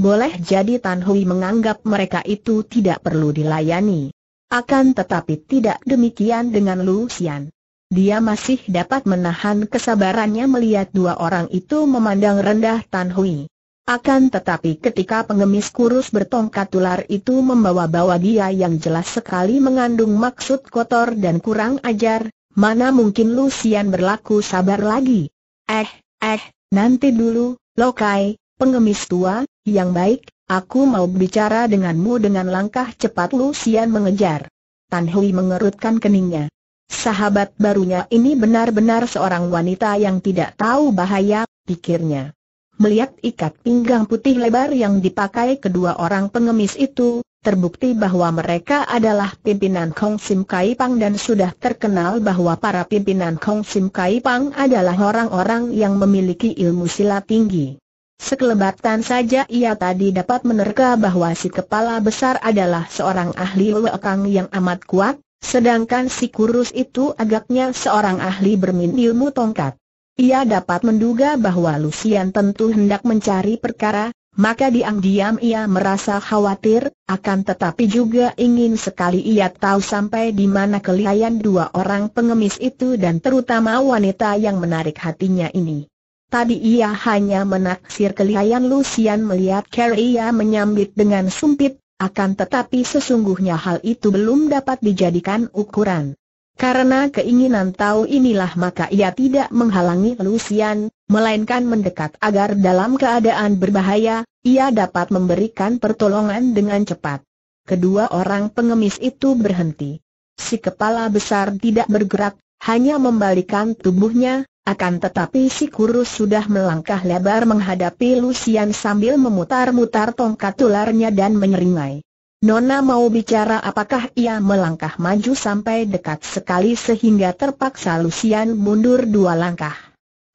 boleh jadi Tan Hui menganggap mereka itu tidak perlu dilayani. Akan tetapi tidak demikian dengan Lu Xian. Dia masih dapat menahan kesabarannya melihat dua orang itu memandang rendah Tan Hui. Akan tetapi ketika pengemis kurus bertongkat tular itu membawa-bawa dia yang jelas sekali mengandung maksud kotor dan kurang ajar, mana mungkin Lucian berlaku sabar lagi? Eh, eh, nanti dulu, Lokai, Pengemis tua, yang baik, aku mau bicara denganmu dengan langkah cepat Lucian mengejar. Tan Hui mengerutkan keningnya. Sahabat barunya ini benar-benar seorang wanita yang tidak tahu bahaya, pikirnya. Melihat ikat pinggang putih lebar yang dipakai kedua orang pengemis itu, terbukti bahwa mereka adalah pimpinan Kong Sim Kai Pang dan sudah terkenal bahwa para pimpinan Kong Sim Kai Pang adalah orang-orang yang memiliki ilmu silat tinggi. Sekelebatan saja ia tadi dapat menerka bahwa si kepala besar adalah seorang ahli lekang yang amat kuat, sedangkan si kurus itu agaknya seorang ahli bermin ilmu tongkat. Ia dapat menduga bahwa Lucian tentu hendak mencari perkara, maka diam-diam ia merasa khawatir, akan tetapi juga ingin sekali ia tahu sampai di mana kelihayan dua orang pengemis itu dan terutama wanita yang menarik hatinya ini. Tadi ia hanya menaksir kelihayan Lucian melihat Carrie menyambit dengan sumpit, akan tetapi sesungguhnya hal itu belum dapat dijadikan ukuran. Karena keinginan tahu inilah maka ia tidak menghalangi Lucian, melainkan mendekat agar dalam keadaan berbahaya, ia dapat memberikan pertolongan dengan cepat. Kedua orang pengemis itu berhenti. Si kepala besar tidak bergerak, hanya membalikan tubuhnya, akan tetapi si kurus sudah melangkah lebar menghadapi Lucian sambil memutar-mutar tongkat tularnya dan menyeringai. Nona mau bicara apakah ia melangkah maju sampai dekat sekali sehingga terpaksa Lucian mundur dua langkah.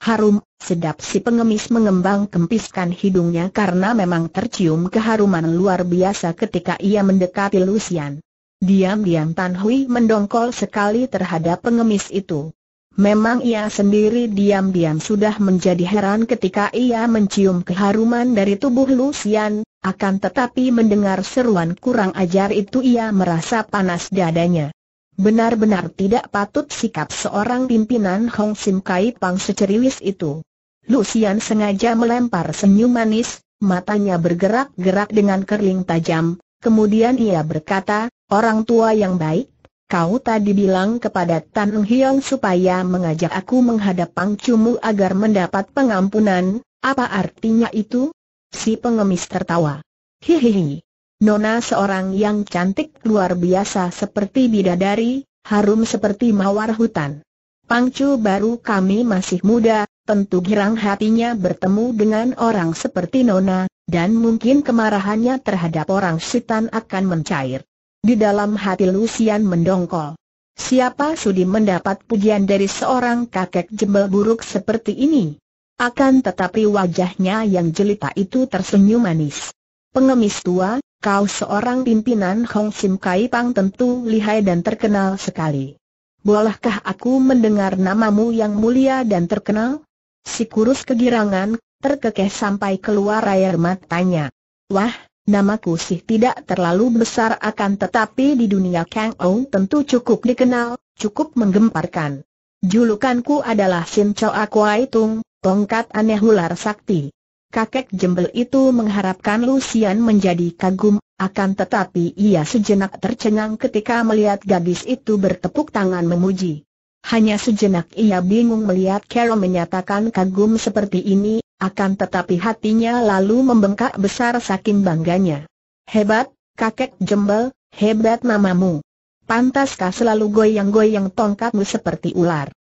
Harum, sedap si pengemis mengembang kempiskan hidungnya karena memang tercium keharuman luar biasa ketika ia mendekati Lucian. Diam-diam Tan Hui mendongkol sekali terhadap pengemis itu. Memang ia sendiri diam-diam sudah menjadi heran ketika ia mencium keharuman dari tubuh Lucian, akan tetapi mendengar seruan kurang ajar itu ia merasa panas dadanya. Benar-benar tidak patut sikap seorang pimpinan Hong Sim Kai Pang seceriwis itu. Lucian sengaja melempar senyum manis, matanya bergerak-gerak dengan kerling tajam, kemudian ia berkata, Orang tua yang baik, Kau tadi bilang kepada Tan Hiong supaya mengajak aku menghadap Pang Cumu agar mendapat pengampunan, apa artinya itu? Si pengemis tertawa. Hihihi. Nona seorang yang cantik luar biasa seperti bidadari, harum seperti mawar hutan. Pang Cu baru kami masih muda, tentu girang hatinya bertemu dengan orang seperti Nona, dan mungkin kemarahannya terhadap orang setan akan mencair. Di dalam hati Lucian mendongkol. Siapa sudi mendapat pujian dari seorang kakek jembel buruk seperti ini? Akan tetapi wajahnya yang jelita itu tersenyum manis. Pengemis tua, kau seorang pimpinan Hong Sim Kai Pang tentu lihai dan terkenal sekali. Bolehkah aku mendengar namamu yang mulia dan terkenal? Si kurus kegirangan, terkekeh sampai keluar air matanya. Wah, Namaku sih tidak terlalu besar akan tetapi di dunia Kang Ou tentu cukup dikenal, cukup menggemparkan. Julukanku adalah Shin Choa Kwai Tung, tongkat aneh ular sakti. Kakek jembel itu mengharapkan Lucian menjadi kagum, akan tetapi ia sejenak tercengang ketika melihat gadis itu bertepuk tangan memuji. Hanya sejenak ia bingung melihat Carol menyatakan kagum seperti ini, akan tetapi hatinya lalu membengkak besar saking bangganya. Hebat, kakek jembel, hebat namamu. Pantaskah selalu goyang-goyang tongkatmu seperti ular?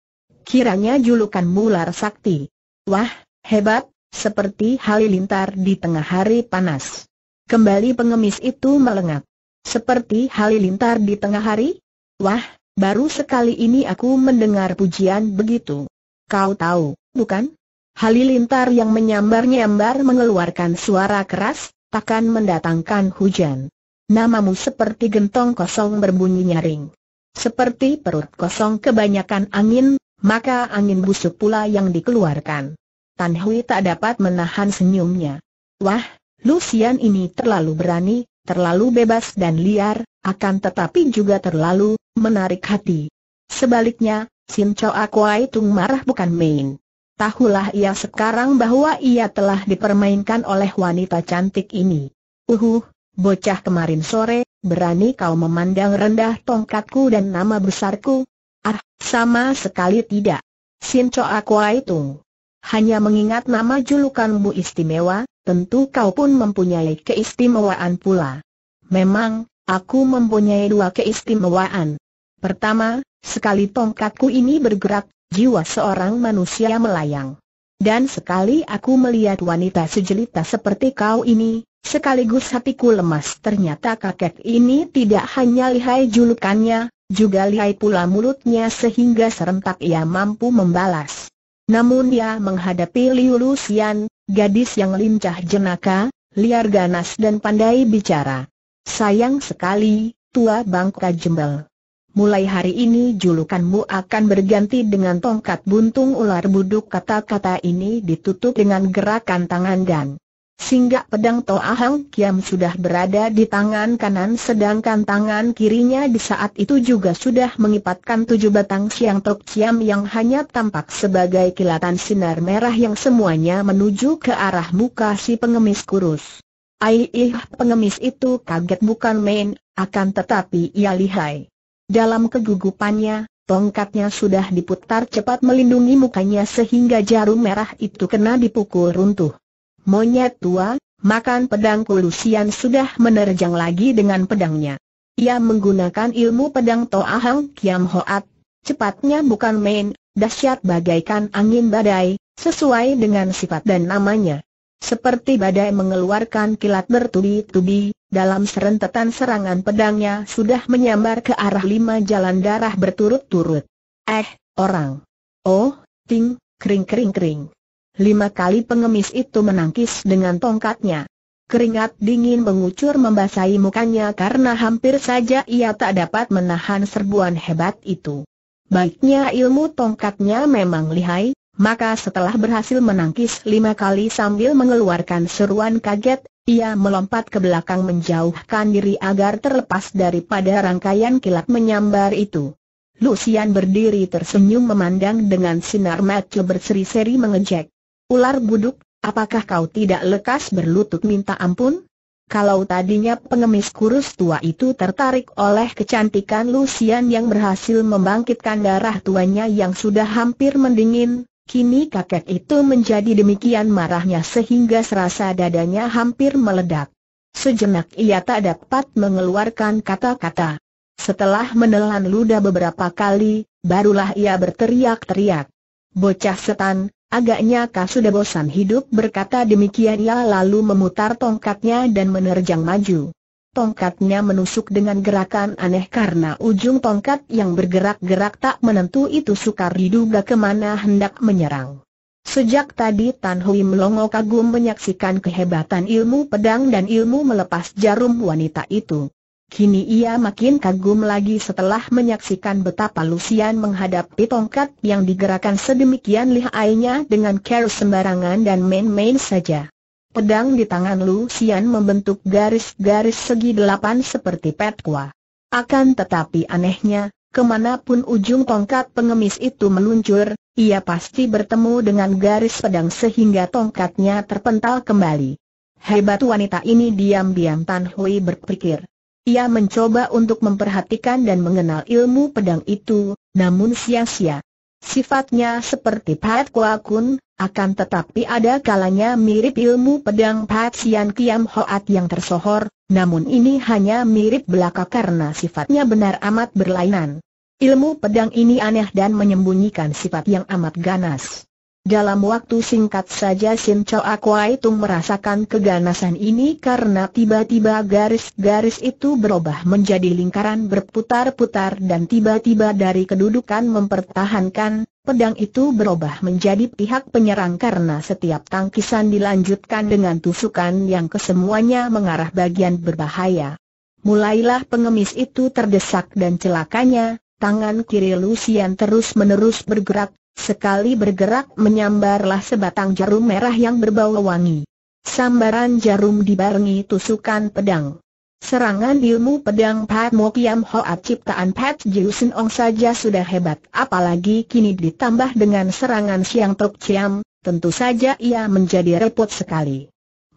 Kiranya julukanmu ular sakti. Wah, hebat, seperti halilintar di tengah hari panas. Kembali pengemis itu melengak. Seperti halilintar di tengah hari? Wah, baru sekali ini aku mendengar pujian begitu. Kau tahu, bukan? Halilintar yang menyambar-nyambar mengeluarkan suara keras, takkan mendatangkan hujan. Namamu seperti gentong kosong berbunyi nyaring. Seperti perut kosong kebanyakan angin, maka angin busuk pula yang dikeluarkan. Tan Hui tak dapat menahan senyumnya. Wah, Lucian ini terlalu berani, terlalu bebas dan liar, akan tetapi juga terlalu menarik hati. Sebaliknya, Sin Chow Akwai Tung marah bukan main. Tahulah ia sekarang bahwa ia telah dipermainkan oleh wanita cantik ini. Uhuh, bocah kemarin sore, berani kau memandang rendah tongkatku dan nama besarku? Ah, sama sekali tidak. Sin Sinco aku itu. Hanya mengingat nama julukanmu istimewa, tentu kau pun mempunyai keistimewaan pula. Memang, aku mempunyai dua keistimewaan. Pertama, sekali tongkatku ini bergerak, jiwa seorang manusia melayang. Dan sekali aku melihat wanita sejelita seperti kau ini, sekaligus hatiku lemas ternyata kakek ini tidak hanya lihai julukannya, juga lihai pula mulutnya sehingga serentak ia mampu membalas. Namun ia menghadapi Liu Lucian, gadis yang lincah jenaka, liar ganas dan pandai bicara. Sayang sekali, tua bangka jembel mulai hari ini julukanmu akan berganti dengan tongkat buntung ular buduk kata-kata ini ditutup dengan gerakan tangan dan Singgah pedang Toa Hang Kiam sudah berada di tangan kanan sedangkan tangan kirinya di saat itu juga sudah mengipatkan tujuh batang siang tok ciam yang hanya tampak sebagai kilatan sinar merah yang semuanya menuju ke arah muka si pengemis kurus. Aih, pengemis itu kaget bukan main, akan tetapi ia lihai. Dalam kegugupannya, tongkatnya sudah diputar cepat melindungi mukanya sehingga jarum merah itu kena dipukul runtuh. Monyet tua, makan pedang kulusian sudah menerjang lagi dengan pedangnya. Ia menggunakan ilmu pedang Toahang Kiam Hoat, cepatnya bukan main, dahsyat bagaikan angin badai, sesuai dengan sifat dan namanya. Seperti badai mengeluarkan kilat bertubi-tubi, dalam serentetan serangan pedangnya sudah menyambar ke arah lima jalan darah berturut-turut. Eh, orang. Oh, ting, kering kering kering. Lima kali pengemis itu menangkis dengan tongkatnya. Keringat dingin mengucur membasahi mukanya karena hampir saja ia tak dapat menahan serbuan hebat itu. Baiknya ilmu tongkatnya memang lihai, maka setelah berhasil menangkis lima kali sambil mengeluarkan seruan kaget, ia melompat ke belakang menjauhkan diri agar terlepas daripada rangkaian kilat menyambar itu. Lucian berdiri tersenyum memandang dengan sinar mata berseri-seri mengejek. Ular buduk, apakah kau tidak lekas berlutut minta ampun? Kalau tadinya pengemis kurus tua itu tertarik oleh kecantikan Lucian yang berhasil membangkitkan darah tuanya yang sudah hampir mendingin, Kini kakek itu menjadi demikian marahnya sehingga serasa dadanya hampir meledak. Sejenak ia tak dapat mengeluarkan kata-kata. Setelah menelan ludah beberapa kali, barulah ia berteriak-teriak. Bocah setan, agaknya kau sudah bosan hidup berkata demikian ia lalu memutar tongkatnya dan menerjang maju. Tongkatnya menusuk dengan gerakan aneh karena ujung tongkat yang bergerak-gerak tak menentu itu sukar diduga kemana hendak menyerang. Sejak tadi Tan Hui melongo kagum menyaksikan kehebatan ilmu pedang dan ilmu melepas jarum wanita itu. Kini ia makin kagum lagi setelah menyaksikan betapa Lucian menghadapi tongkat yang digerakkan sedemikian lihainya dengan care sembarangan dan main-main saja. Pedang di tangan Lu Xian membentuk garis-garis segi delapan seperti petua. Akan tetapi anehnya, kemanapun ujung tongkat pengemis itu meluncur, ia pasti bertemu dengan garis pedang sehingga tongkatnya terpental kembali. Hebat wanita ini diam-diam Tan Hui berpikir. Ia mencoba untuk memperhatikan dan mengenal ilmu pedang itu, namun sia-sia. Sifatnya seperti Pat Kua Kun, akan tetapi ada kalanya mirip ilmu pedang Sian Kiam Hoat yang tersohor, namun ini hanya mirip belaka karena sifatnya benar amat berlainan. Ilmu pedang ini aneh dan menyembunyikan sifat yang amat ganas. Dalam waktu singkat saja Sin Chao Tung merasakan keganasan ini karena tiba-tiba garis-garis itu berubah menjadi lingkaran berputar-putar dan tiba-tiba dari kedudukan mempertahankan, pedang itu berubah menjadi pihak penyerang karena setiap tangkisan dilanjutkan dengan tusukan yang kesemuanya mengarah bagian berbahaya. Mulailah pengemis itu terdesak dan celakanya, tangan kiri Lucian terus-menerus bergerak sekali bergerak menyambarlah sebatang jarum merah yang berbau wangi. Sambaran jarum dibarengi tusukan pedang. Serangan ilmu pedang Pat Mo Kiam Hoa ciptaan Pat Jiu Sin Ong saja sudah hebat apalagi kini ditambah dengan serangan Siang Tok Chiam, tentu saja ia menjadi repot sekali.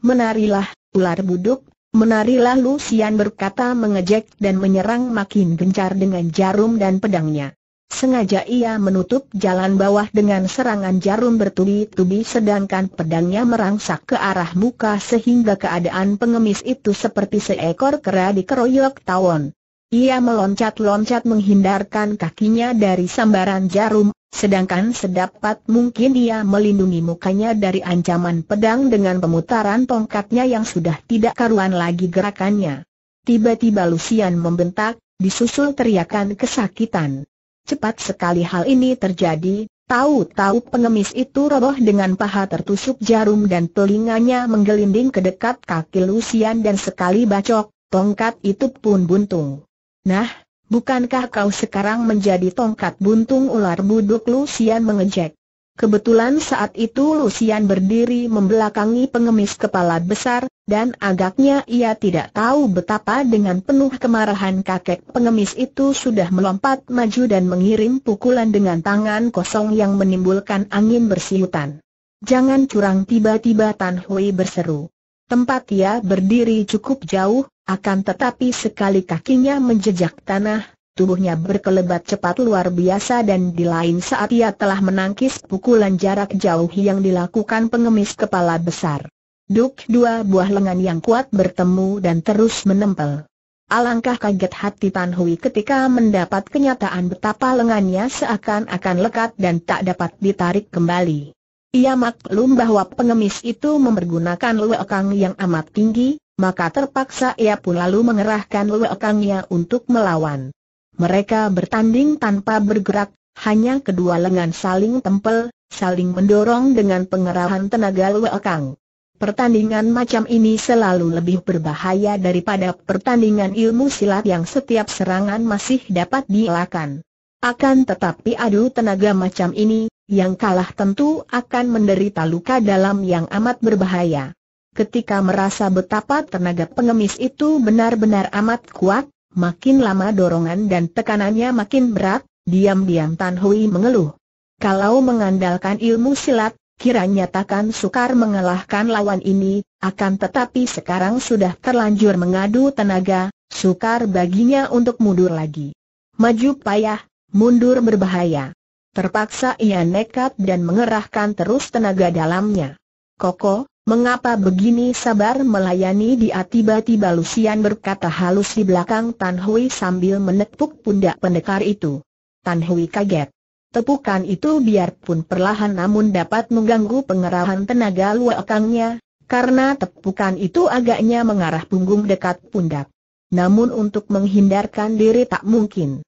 Menarilah, ular buduk, menarilah Sian berkata mengejek dan menyerang makin gencar dengan jarum dan pedangnya. Sengaja ia menutup jalan bawah dengan serangan jarum bertubi-tubi sedangkan pedangnya merangsak ke arah muka sehingga keadaan pengemis itu seperti seekor kera dikeroyok tawon. Ia meloncat-loncat menghindarkan kakinya dari sambaran jarum, sedangkan sedapat mungkin ia melindungi mukanya dari ancaman pedang dengan pemutaran tongkatnya yang sudah tidak karuan lagi gerakannya. Tiba-tiba Lucian membentak, disusul teriakan kesakitan. Cepat sekali hal ini terjadi, tahu-tahu pengemis itu roboh dengan paha tertusuk jarum dan telinganya menggelinding ke dekat kaki Lusian dan sekali bacok, tongkat itu pun buntung. Nah, bukankah kau sekarang menjadi tongkat buntung ular buduk Lusian mengejek? Kebetulan saat itu Lucian berdiri membelakangi pengemis kepala besar, dan agaknya ia tidak tahu betapa dengan penuh kemarahan kakek pengemis itu sudah melompat maju dan mengirim pukulan dengan tangan kosong yang menimbulkan angin bersiutan. Jangan curang tiba-tiba Tan Hui berseru. Tempat ia berdiri cukup jauh, akan tetapi sekali kakinya menjejak tanah, tubuhnya berkelebat cepat luar biasa dan di lain saat ia telah menangkis pukulan jarak jauh yang dilakukan pengemis kepala besar. Duk dua buah lengan yang kuat bertemu dan terus menempel. Alangkah kaget hati Tan Hui ketika mendapat kenyataan betapa lengannya seakan-akan lekat dan tak dapat ditarik kembali. Ia maklum bahwa pengemis itu mempergunakan luekang yang amat tinggi, maka terpaksa ia pun lalu mengerahkan luekangnya untuk melawan. Mereka bertanding tanpa bergerak, hanya kedua lengan saling tempel, saling mendorong dengan pengerahan tenaga luekang. Pertandingan macam ini selalu lebih berbahaya daripada pertandingan ilmu silat yang setiap serangan masih dapat dielakkan. Akan tetapi adu tenaga macam ini, yang kalah tentu akan menderita luka dalam yang amat berbahaya. Ketika merasa betapa tenaga pengemis itu benar-benar amat kuat, Makin lama dorongan dan tekanannya makin berat, diam-diam Tan Hui mengeluh. Kalau mengandalkan ilmu silat, kiranya takkan sukar mengalahkan lawan ini, akan tetapi sekarang sudah terlanjur mengadu tenaga, sukar baginya untuk mundur lagi. Maju payah, mundur berbahaya. Terpaksa ia nekat dan mengerahkan terus tenaga dalamnya. Koko, Mengapa begini sabar melayani dia tiba-tiba Lucian berkata halus di belakang Tan Hui sambil menepuk pundak pendekar itu. Tan Hui kaget. Tepukan itu biarpun perlahan namun dapat mengganggu pengerahan tenaga luakangnya, karena tepukan itu agaknya mengarah punggung dekat pundak. Namun untuk menghindarkan diri tak mungkin.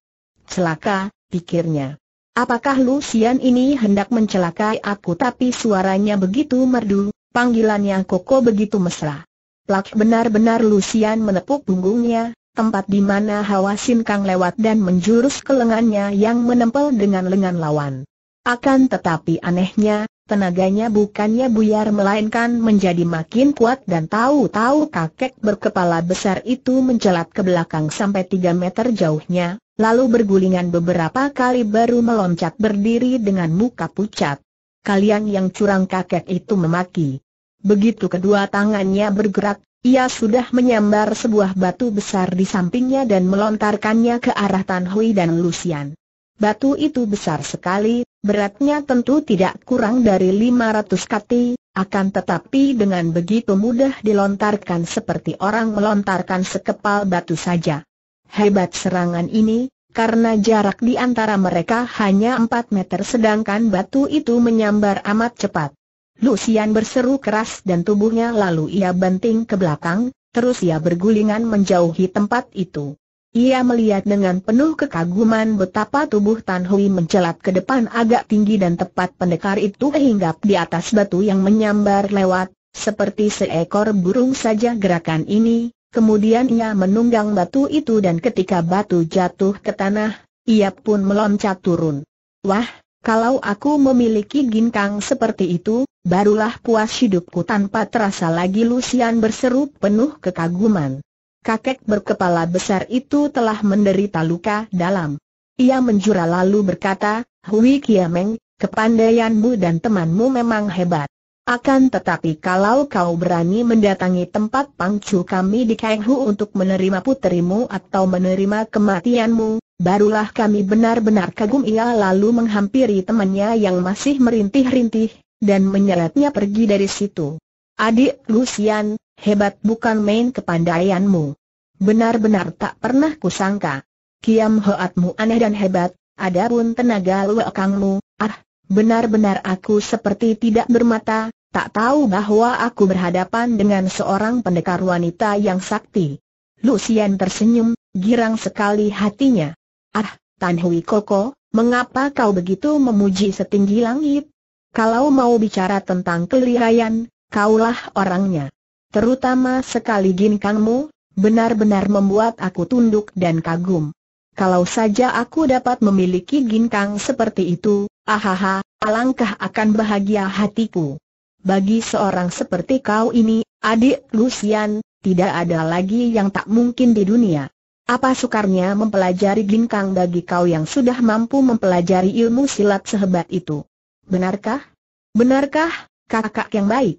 Celaka, pikirnya. Apakah Lucian ini hendak mencelakai aku tapi suaranya begitu merdu, Panggilannya Koko begitu mesra. Plak benar-benar Lucian menepuk punggungnya, tempat di mana hawa sinkang lewat dan menjurus ke lengannya yang menempel dengan lengan lawan. Akan tetapi anehnya, tenaganya bukannya buyar melainkan menjadi makin kuat dan tahu-tahu kakek berkepala besar itu mencelat ke belakang sampai 3 meter jauhnya, lalu bergulingan beberapa kali baru meloncat berdiri dengan muka pucat kalian yang curang kakek itu memaki. Begitu kedua tangannya bergerak, ia sudah menyambar sebuah batu besar di sampingnya dan melontarkannya ke arah Tan Hui dan Lucian. Batu itu besar sekali, beratnya tentu tidak kurang dari 500 kati, akan tetapi dengan begitu mudah dilontarkan seperti orang melontarkan sekepal batu saja. Hebat serangan ini, karena jarak di antara mereka hanya 4 meter sedangkan batu itu menyambar amat cepat. Lucian berseru keras dan tubuhnya lalu ia banting ke belakang, terus ia bergulingan menjauhi tempat itu. Ia melihat dengan penuh kekaguman betapa tubuh Tan Hui mencelat ke depan agak tinggi dan tepat pendekar itu hinggap di atas batu yang menyambar lewat, seperti seekor burung saja gerakan ini, Kemudian ia menunggang batu itu dan ketika batu jatuh ke tanah, ia pun meloncat turun. Wah, kalau aku memiliki ginkang seperti itu, barulah puas hidupku tanpa terasa lagi Lucian berseru penuh kekaguman. Kakek berkepala besar itu telah menderita luka dalam. Ia menjura lalu berkata, Hui Kiameng, kepandaianmu dan temanmu memang hebat. Akan tetapi kalau kau berani mendatangi tempat pangcu kami di Kaenghu untuk menerima puterimu atau menerima kematianmu, barulah kami benar-benar kagum ia lalu menghampiri temannya yang masih merintih-rintih, dan menyeretnya pergi dari situ. Adik Lucian, hebat bukan main kepandaianmu. Benar-benar tak pernah kusangka. Kiam hoatmu aneh dan hebat, adapun tenaga luakangmu, ah, benar-benar aku seperti tidak bermata, tak tahu bahwa aku berhadapan dengan seorang pendekar wanita yang sakti. Lucien tersenyum, girang sekali hatinya. Ah, Tan Hui Koko, mengapa kau begitu memuji setinggi langit? Kalau mau bicara tentang kelirayan, kaulah orangnya. Terutama sekali ginkangmu, benar-benar membuat aku tunduk dan kagum. Kalau saja aku dapat memiliki ginkang seperti itu, ahaha, alangkah akan bahagia hatiku. Bagi seorang seperti kau ini, adik Lucian, tidak ada lagi yang tak mungkin di dunia. Apa sukarnya mempelajari ginkang bagi kau yang sudah mampu mempelajari ilmu silat sehebat itu? Benarkah? Benarkah, kakak yang baik?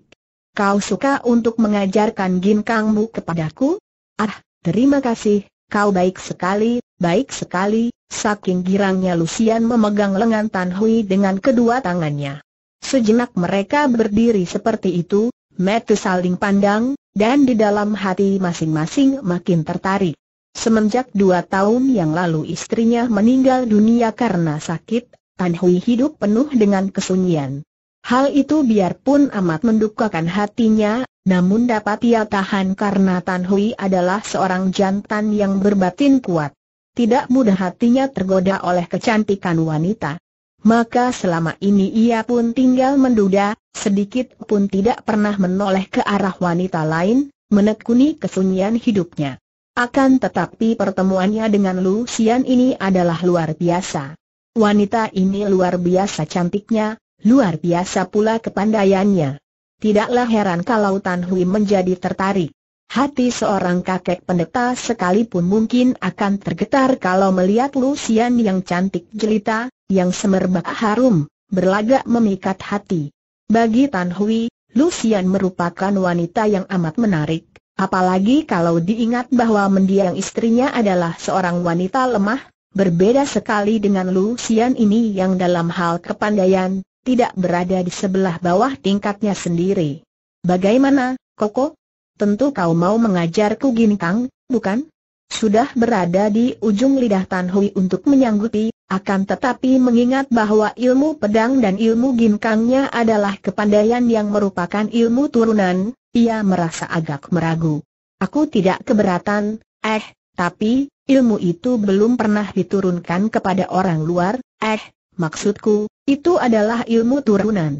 Kau suka untuk mengajarkan ginkangmu kepadaku? Ah, terima kasih, kau baik sekali, baik sekali, saking girangnya Lucian memegang lengan Tan Hui dengan kedua tangannya. Sejenak mereka berdiri seperti itu, mata saling pandang, dan di dalam hati masing-masing makin tertarik. Semenjak dua tahun yang lalu istrinya meninggal dunia karena sakit, Tan Hui hidup penuh dengan kesunyian. Hal itu biarpun amat mendukakan hatinya, namun dapat ia tahan karena Tan Hui adalah seorang jantan yang berbatin kuat. Tidak mudah hatinya tergoda oleh kecantikan wanita maka selama ini ia pun tinggal menduda, sedikit pun tidak pernah menoleh ke arah wanita lain, menekuni kesunyian hidupnya. Akan tetapi pertemuannya dengan Lu Lucian ini adalah luar biasa. Wanita ini luar biasa cantiknya, luar biasa pula kepandaiannya. Tidaklah heran kalau Tan Hui menjadi tertarik. Hati seorang kakek pendeta sekalipun mungkin akan tergetar kalau melihat Lucian yang cantik jelita, yang semerbak harum, berlagak memikat hati. Bagi Tan Hui, Lucian merupakan wanita yang amat menarik, apalagi kalau diingat bahwa mendiang istrinya adalah seorang wanita lemah, berbeda sekali dengan Lucian ini yang dalam hal kepandaian, tidak berada di sebelah bawah tingkatnya sendiri. Bagaimana, Koko? Tentu kau mau mengajarku ginkang, bukan? Sudah berada di ujung lidah Tan Hui untuk menyanggupi, akan tetapi mengingat bahwa ilmu pedang dan ilmu ginkangnya adalah kepandaian yang merupakan ilmu turunan, ia merasa agak meragu. Aku tidak keberatan, eh, tapi, ilmu itu belum pernah diturunkan kepada orang luar, eh, maksudku, itu adalah ilmu turunan.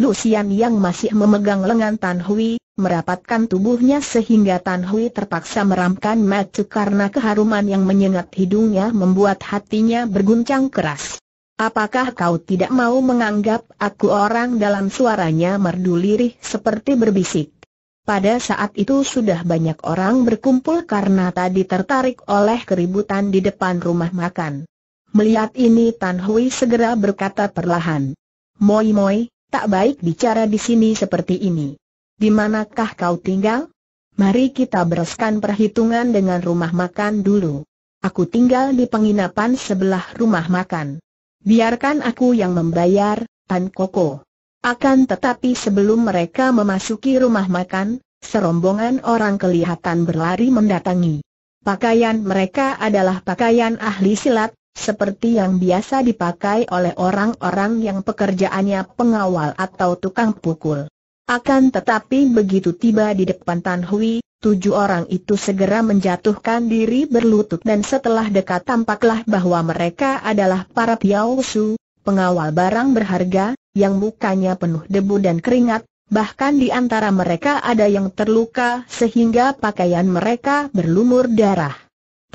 Lucian yang masih memegang lengan Tan Hui, merapatkan tubuhnya sehingga Tan Hui terpaksa meramkan mata karena keharuman yang menyengat hidungnya membuat hatinya berguncang keras. Apakah kau tidak mau menganggap aku orang dalam suaranya merdu lirih seperti berbisik? Pada saat itu sudah banyak orang berkumpul karena tadi tertarik oleh keributan di depan rumah makan. Melihat ini Tan Hui segera berkata perlahan. Moi moi, Tak baik bicara di sini seperti ini. Di manakah kau tinggal? Mari kita bereskan perhitungan dengan rumah makan dulu. Aku tinggal di penginapan sebelah rumah makan. Biarkan aku yang membayar, Tan Koko. Akan tetapi sebelum mereka memasuki rumah makan, serombongan orang kelihatan berlari mendatangi. Pakaian mereka adalah pakaian ahli silat, seperti yang biasa dipakai oleh orang-orang yang pekerjaannya pengawal atau tukang pukul. Akan tetapi begitu tiba di depan Tan Hui, tujuh orang itu segera menjatuhkan diri berlutut dan setelah dekat tampaklah bahwa mereka adalah para Piao Su, pengawal barang berharga, yang mukanya penuh debu dan keringat, bahkan di antara mereka ada yang terluka sehingga pakaian mereka berlumur darah.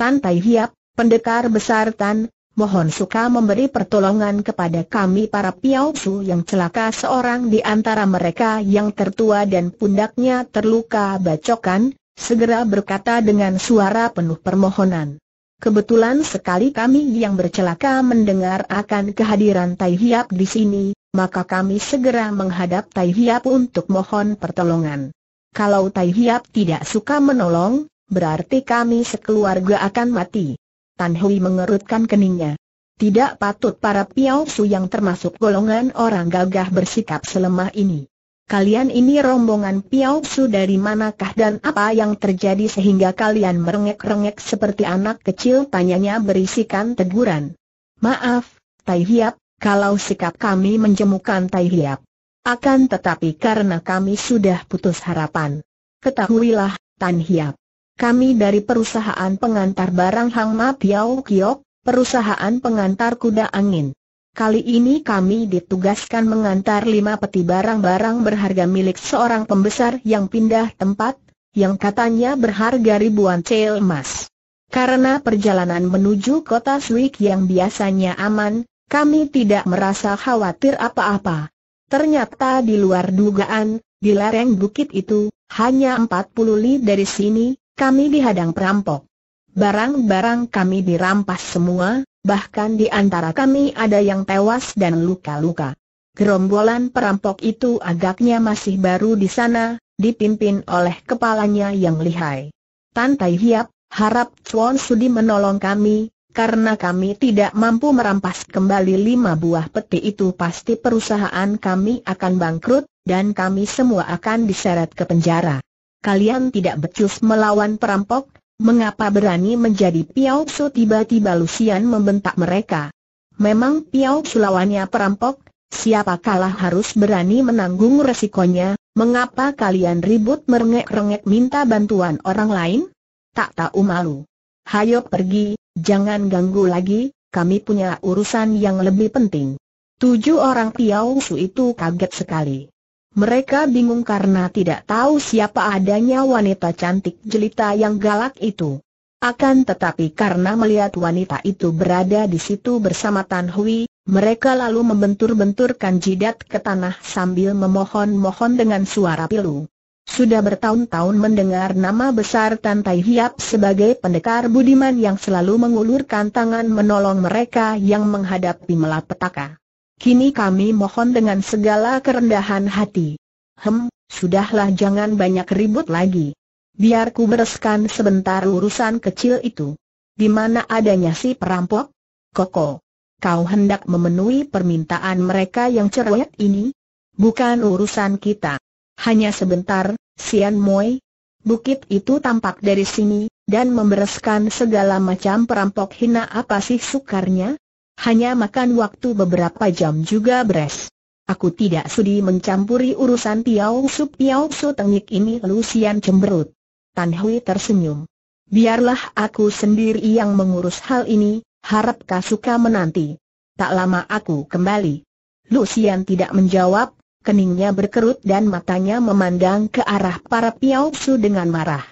Tan Tai Hiap, pendekar besar Tan, mohon suka memberi pertolongan kepada kami para piau su yang celaka seorang di antara mereka yang tertua dan pundaknya terluka bacokan, segera berkata dengan suara penuh permohonan. Kebetulan sekali kami yang bercelaka mendengar akan kehadiran Tai Hiap di sini, maka kami segera menghadap Tai Hiap untuk mohon pertolongan. Kalau Tai Hiap tidak suka menolong, berarti kami sekeluarga akan mati. Tan Hui mengerutkan keningnya. Tidak patut para Piao Su yang termasuk golongan orang gagah bersikap selemah ini. Kalian ini rombongan Piao Su dari manakah dan apa yang terjadi sehingga kalian merengek-rengek seperti anak kecil tanyanya berisikan teguran. Maaf, Tai Hiap, kalau sikap kami menjemukan Tai Hiap. Akan tetapi karena kami sudah putus harapan. Ketahuilah, Tan Hiap kami dari perusahaan pengantar barang Hang Ma Piao Kiok, perusahaan pengantar kuda angin. Kali ini kami ditugaskan mengantar lima peti barang-barang berharga milik seorang pembesar yang pindah tempat, yang katanya berharga ribuan cel emas. Karena perjalanan menuju kota Swik yang biasanya aman, kami tidak merasa khawatir apa-apa. Ternyata di luar dugaan, di lereng bukit itu, hanya 40 li dari sini, kami dihadang perampok. Barang-barang kami dirampas semua, bahkan di antara kami ada yang tewas dan luka-luka. Gerombolan perampok itu agaknya masih baru di sana, dipimpin oleh kepalanya yang lihai. Tantai Hiap, harap Chuan Sudi menolong kami, karena kami tidak mampu merampas kembali lima buah peti itu pasti perusahaan kami akan bangkrut, dan kami semua akan diseret ke penjara kalian tidak becus melawan perampok, mengapa berani menjadi Piao Su tiba-tiba Lucian membentak mereka. Memang Piao Su lawannya perampok, siapa kalah harus berani menanggung resikonya, mengapa kalian ribut merengek-rengek minta bantuan orang lain? Tak tahu malu. Hayo pergi, jangan ganggu lagi, kami punya urusan yang lebih penting. Tujuh orang Piao Su itu kaget sekali. Mereka bingung karena tidak tahu siapa adanya wanita cantik jelita yang galak itu. Akan tetapi karena melihat wanita itu berada di situ bersama Tan Hui, mereka lalu membentur-benturkan jidat ke tanah sambil memohon-mohon dengan suara pilu. Sudah bertahun-tahun mendengar nama besar Tan Tai Hiap sebagai pendekar budiman yang selalu mengulurkan tangan menolong mereka yang menghadapi malapetaka. Kini kami mohon dengan segala kerendahan hati. Hem, sudahlah jangan banyak ribut lagi. Biar ku bereskan sebentar urusan kecil itu. Di mana adanya si perampok? Koko, kau hendak memenuhi permintaan mereka yang cerewet ini? Bukan urusan kita. Hanya sebentar, Sian Moi. Bukit itu tampak dari sini, dan membereskan segala macam perampok hina apa sih sukarnya? Hanya makan waktu beberapa jam juga beres. Aku tidak sudi mencampuri urusan Piao Su Piao Su tengik ini Lucian cemberut. Tan Hui tersenyum. Biarlah aku sendiri yang mengurus hal ini, harap kau suka menanti. Tak lama aku kembali. Lucian tidak menjawab, keningnya berkerut dan matanya memandang ke arah para Piao Su dengan marah.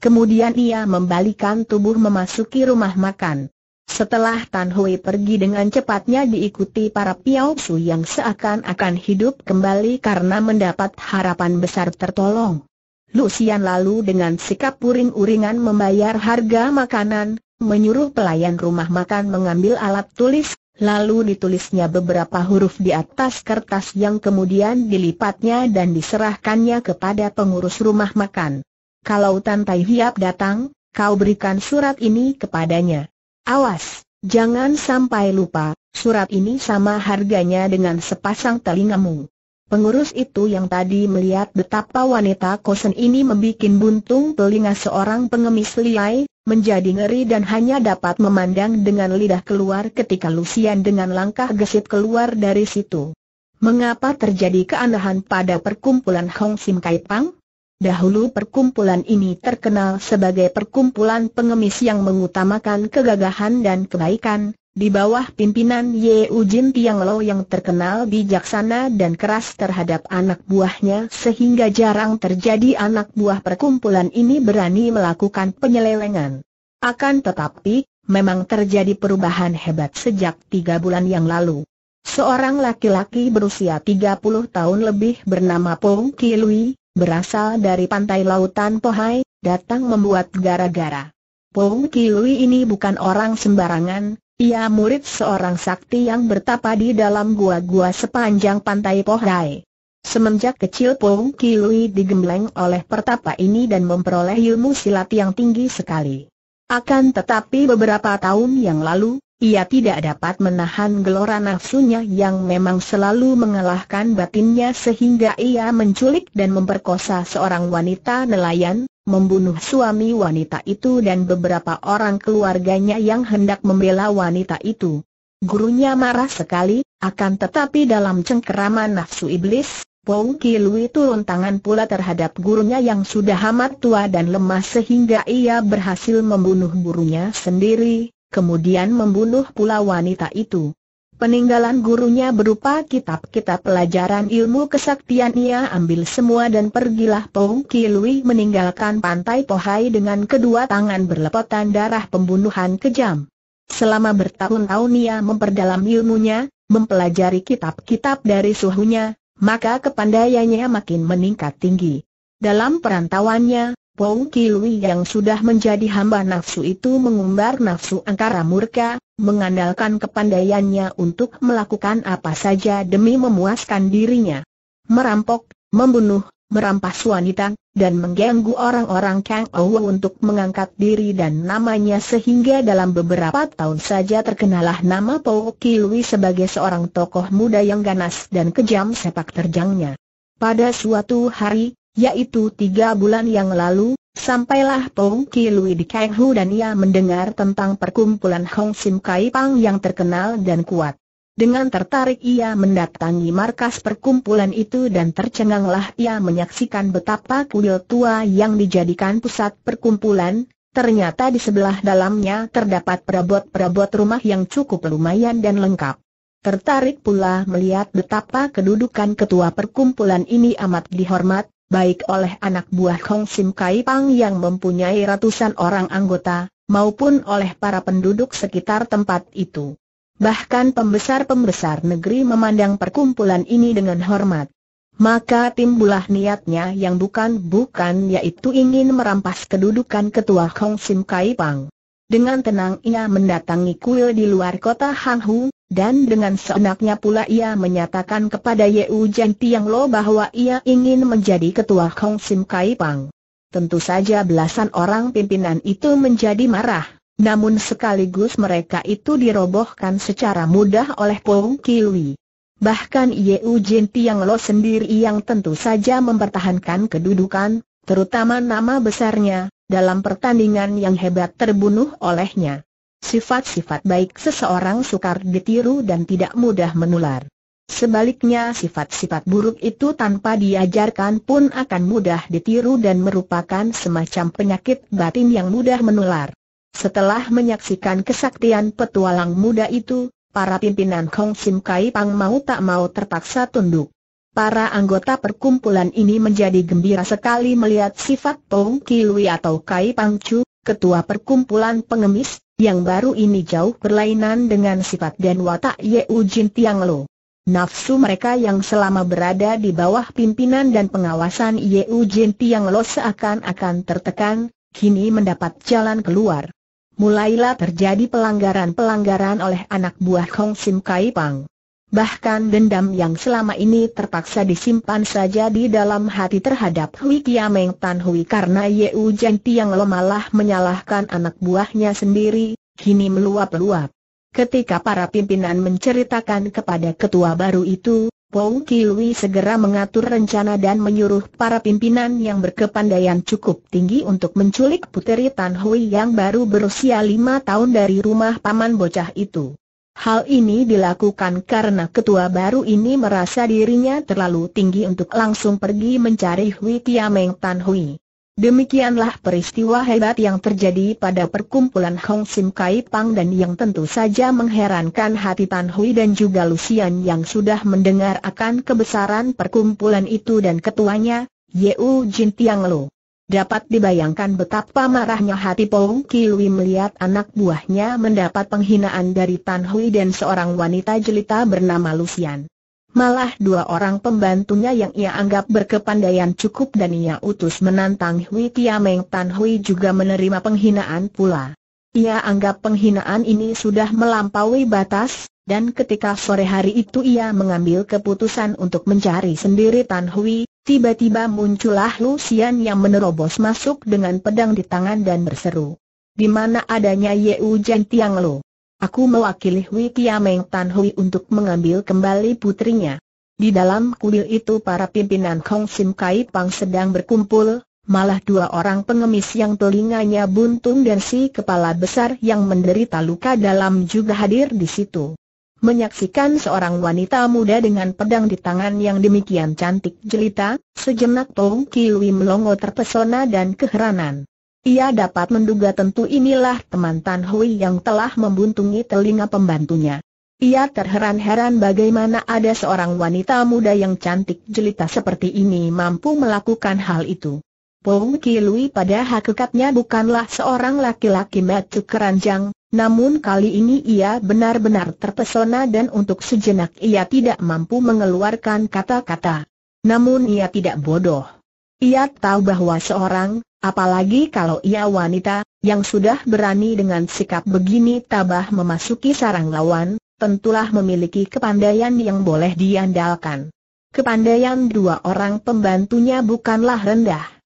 Kemudian ia membalikan tubuh memasuki rumah makan. Setelah Tan Hui pergi dengan cepatnya diikuti para Piao Su yang seakan-akan hidup kembali karena mendapat harapan besar tertolong. Lucian lalu dengan sikap puring uringan membayar harga makanan, menyuruh pelayan rumah makan mengambil alat tulis, lalu ditulisnya beberapa huruf di atas kertas yang kemudian dilipatnya dan diserahkannya kepada pengurus rumah makan. Kalau Tan Tai Hiap datang, kau berikan surat ini kepadanya. Awas, jangan sampai lupa, surat ini sama harganya dengan sepasang telingamu. Pengurus itu yang tadi melihat betapa wanita kosen ini membuat buntung telinga seorang pengemis liai, menjadi ngeri dan hanya dapat memandang dengan lidah keluar ketika Lucian dengan langkah gesit keluar dari situ. Mengapa terjadi keanehan pada perkumpulan Hong Sim Kai Pang? Dahulu perkumpulan ini terkenal sebagai perkumpulan pengemis yang mengutamakan kegagahan dan kebaikan, di bawah pimpinan Ye Ujin Tiang Lo yang terkenal bijaksana dan keras terhadap anak buahnya sehingga jarang terjadi anak buah perkumpulan ini berani melakukan penyelewengan. Akan tetapi, memang terjadi perubahan hebat sejak tiga bulan yang lalu. Seorang laki-laki berusia 30 tahun lebih bernama Pong Kilui berasal dari pantai lautan Pohai, datang membuat gara-gara. Pong Kilui ini bukan orang sembarangan, ia murid seorang sakti yang bertapa di dalam gua-gua sepanjang pantai Pohai. Semenjak kecil Pong Kilui digembleng oleh pertapa ini dan memperoleh ilmu silat yang tinggi sekali. Akan tetapi beberapa tahun yang lalu, ia tidak dapat menahan gelora nafsunya yang memang selalu mengalahkan batinnya sehingga ia menculik dan memperkosa seorang wanita nelayan, membunuh suami wanita itu dan beberapa orang keluarganya yang hendak membela wanita itu. Gurunya marah sekali, akan tetapi dalam cengkeraman nafsu iblis, Pong Kilui turun tangan pula terhadap gurunya yang sudah amat tua dan lemah sehingga ia berhasil membunuh gurunya sendiri, kemudian membunuh pula wanita itu. Peninggalan gurunya berupa kitab-kitab pelajaran ilmu kesaktian ia ambil semua dan pergilah Pong Kilui meninggalkan pantai Pohai dengan kedua tangan berlepotan darah pembunuhan kejam. Selama bertahun-tahun ia memperdalam ilmunya, mempelajari kitab-kitab dari suhunya, maka kepandaiannya makin meningkat tinggi. Dalam perantauannya, Pou Kilui yang sudah menjadi hamba nafsu itu mengumbar nafsu angkara murka, mengandalkan kepandaiannya untuk melakukan apa saja demi memuaskan dirinya. Merampok, membunuh, merampas wanita, dan mengganggu orang-orang Kang Ouwe untuk mengangkat diri dan namanya sehingga dalam beberapa tahun saja terkenalah nama Pou Kilui sebagai seorang tokoh muda yang ganas dan kejam sepak terjangnya. Pada suatu hari, yaitu tiga bulan yang lalu, sampailah Pong Ki Lui di Kang Hu dan ia mendengar tentang perkumpulan Hong Sim Kai Pang yang terkenal dan kuat. Dengan tertarik ia mendatangi markas perkumpulan itu dan tercenganglah ia menyaksikan betapa kuil tua yang dijadikan pusat perkumpulan, ternyata di sebelah dalamnya terdapat perabot-perabot rumah yang cukup lumayan dan lengkap. Tertarik pula melihat betapa kedudukan ketua perkumpulan ini amat dihormat, baik oleh anak buah Hong Sim Kai Pang yang mempunyai ratusan orang anggota, maupun oleh para penduduk sekitar tempat itu. Bahkan pembesar-pembesar negeri memandang perkumpulan ini dengan hormat. Maka timbulah niatnya yang bukan-bukan yaitu ingin merampas kedudukan ketua Hong Sim Kai Pang. Dengan tenang ia mendatangi kuil di luar kota Hang Hung, dan dengan seenaknya pula ia menyatakan kepada Yeu Jen Tiang Lo bahwa ia ingin menjadi ketua Hong Sim Kai Pang. Tentu saja belasan orang pimpinan itu menjadi marah, namun sekaligus mereka itu dirobohkan secara mudah oleh Pong Kiwi. Bahkan Yeu Jen Tiang Lo sendiri yang tentu saja mempertahankan kedudukan, terutama nama besarnya, dalam pertandingan yang hebat terbunuh olehnya. Sifat-sifat baik seseorang sukar ditiru dan tidak mudah menular. Sebaliknya sifat-sifat buruk itu tanpa diajarkan pun akan mudah ditiru dan merupakan semacam penyakit batin yang mudah menular. Setelah menyaksikan kesaktian petualang muda itu, para pimpinan Kong Sim Kai Pang mau tak mau terpaksa tunduk. Para anggota perkumpulan ini menjadi gembira sekali melihat sifat Tong Kilui atau Kai Pang Chu, ketua perkumpulan pengemis, yang baru ini jauh berlainan dengan sifat dan watak Ye Ujin Tiang Lo. Nafsu mereka yang selama berada di bawah pimpinan dan pengawasan Ye Ujin Tiang Lo seakan-akan tertekan, kini mendapat jalan keluar. Mulailah terjadi pelanggaran-pelanggaran oleh anak buah Hong Sim Kai Pang. Bahkan dendam yang selama ini terpaksa disimpan saja di dalam hati terhadap Hui Kiameng Tan Hui karena Yeu Jen Tiang Lo malah menyalahkan anak buahnya sendiri, kini meluap-luap. Ketika para pimpinan menceritakan kepada ketua baru itu, Pou Kilui segera mengatur rencana dan menyuruh para pimpinan yang berkepandaian cukup tinggi untuk menculik puteri Tan Hui yang baru berusia lima tahun dari rumah paman bocah itu. Hal ini dilakukan karena ketua baru ini merasa dirinya terlalu tinggi untuk langsung pergi mencari Hui Tiameng Tan Hui. Demikianlah peristiwa hebat yang terjadi pada perkumpulan Hong Sim Kai Pang dan yang tentu saja mengherankan hati Tan Hui dan juga Lucian yang sudah mendengar akan kebesaran perkumpulan itu dan ketuanya, Yeu Jin Tiang Lu. Dapat dibayangkan betapa marahnya hati Pong Kiwi melihat anak buahnya mendapat penghinaan dari Tan Hui dan seorang wanita jelita bernama Lucian. Malah dua orang pembantunya yang ia anggap berkepandaian cukup dan ia utus menantang Hui Tiameng Tan Hui juga menerima penghinaan pula. Ia anggap penghinaan ini sudah melampaui batas, dan ketika sore hari itu ia mengambil keputusan untuk mencari sendiri Tan Hui, Tiba-tiba muncullah Lucian yang menerobos masuk dengan pedang di tangan dan berseru. Di mana adanya U Jan Tiang Lo? Aku mewakili Hui Tiameng Tan Hui untuk mengambil kembali putrinya. Di dalam kuil itu para pimpinan Kong Sim Kai Pang sedang berkumpul, malah dua orang pengemis yang telinganya buntung dan si kepala besar yang menderita luka dalam juga hadir di situ. Menyaksikan seorang wanita muda dengan pedang di tangan yang demikian cantik jelita, sejenak Tong Kiwi melongo terpesona dan keheranan. Ia dapat menduga tentu inilah teman Tan Hui yang telah membuntungi telinga pembantunya. Ia terheran-heran bagaimana ada seorang wanita muda yang cantik jelita seperti ini mampu melakukan hal itu. Pong Kilui pada hakikatnya bukanlah seorang laki-laki metu keranjang, namun kali ini ia benar-benar terpesona dan untuk sejenak ia tidak mampu mengeluarkan kata-kata. Namun ia tidak bodoh. Ia tahu bahwa seorang, apalagi kalau ia wanita, yang sudah berani dengan sikap begini tabah memasuki sarang lawan, tentulah memiliki kepandaian yang boleh diandalkan. Kepandaian dua orang pembantunya bukanlah rendah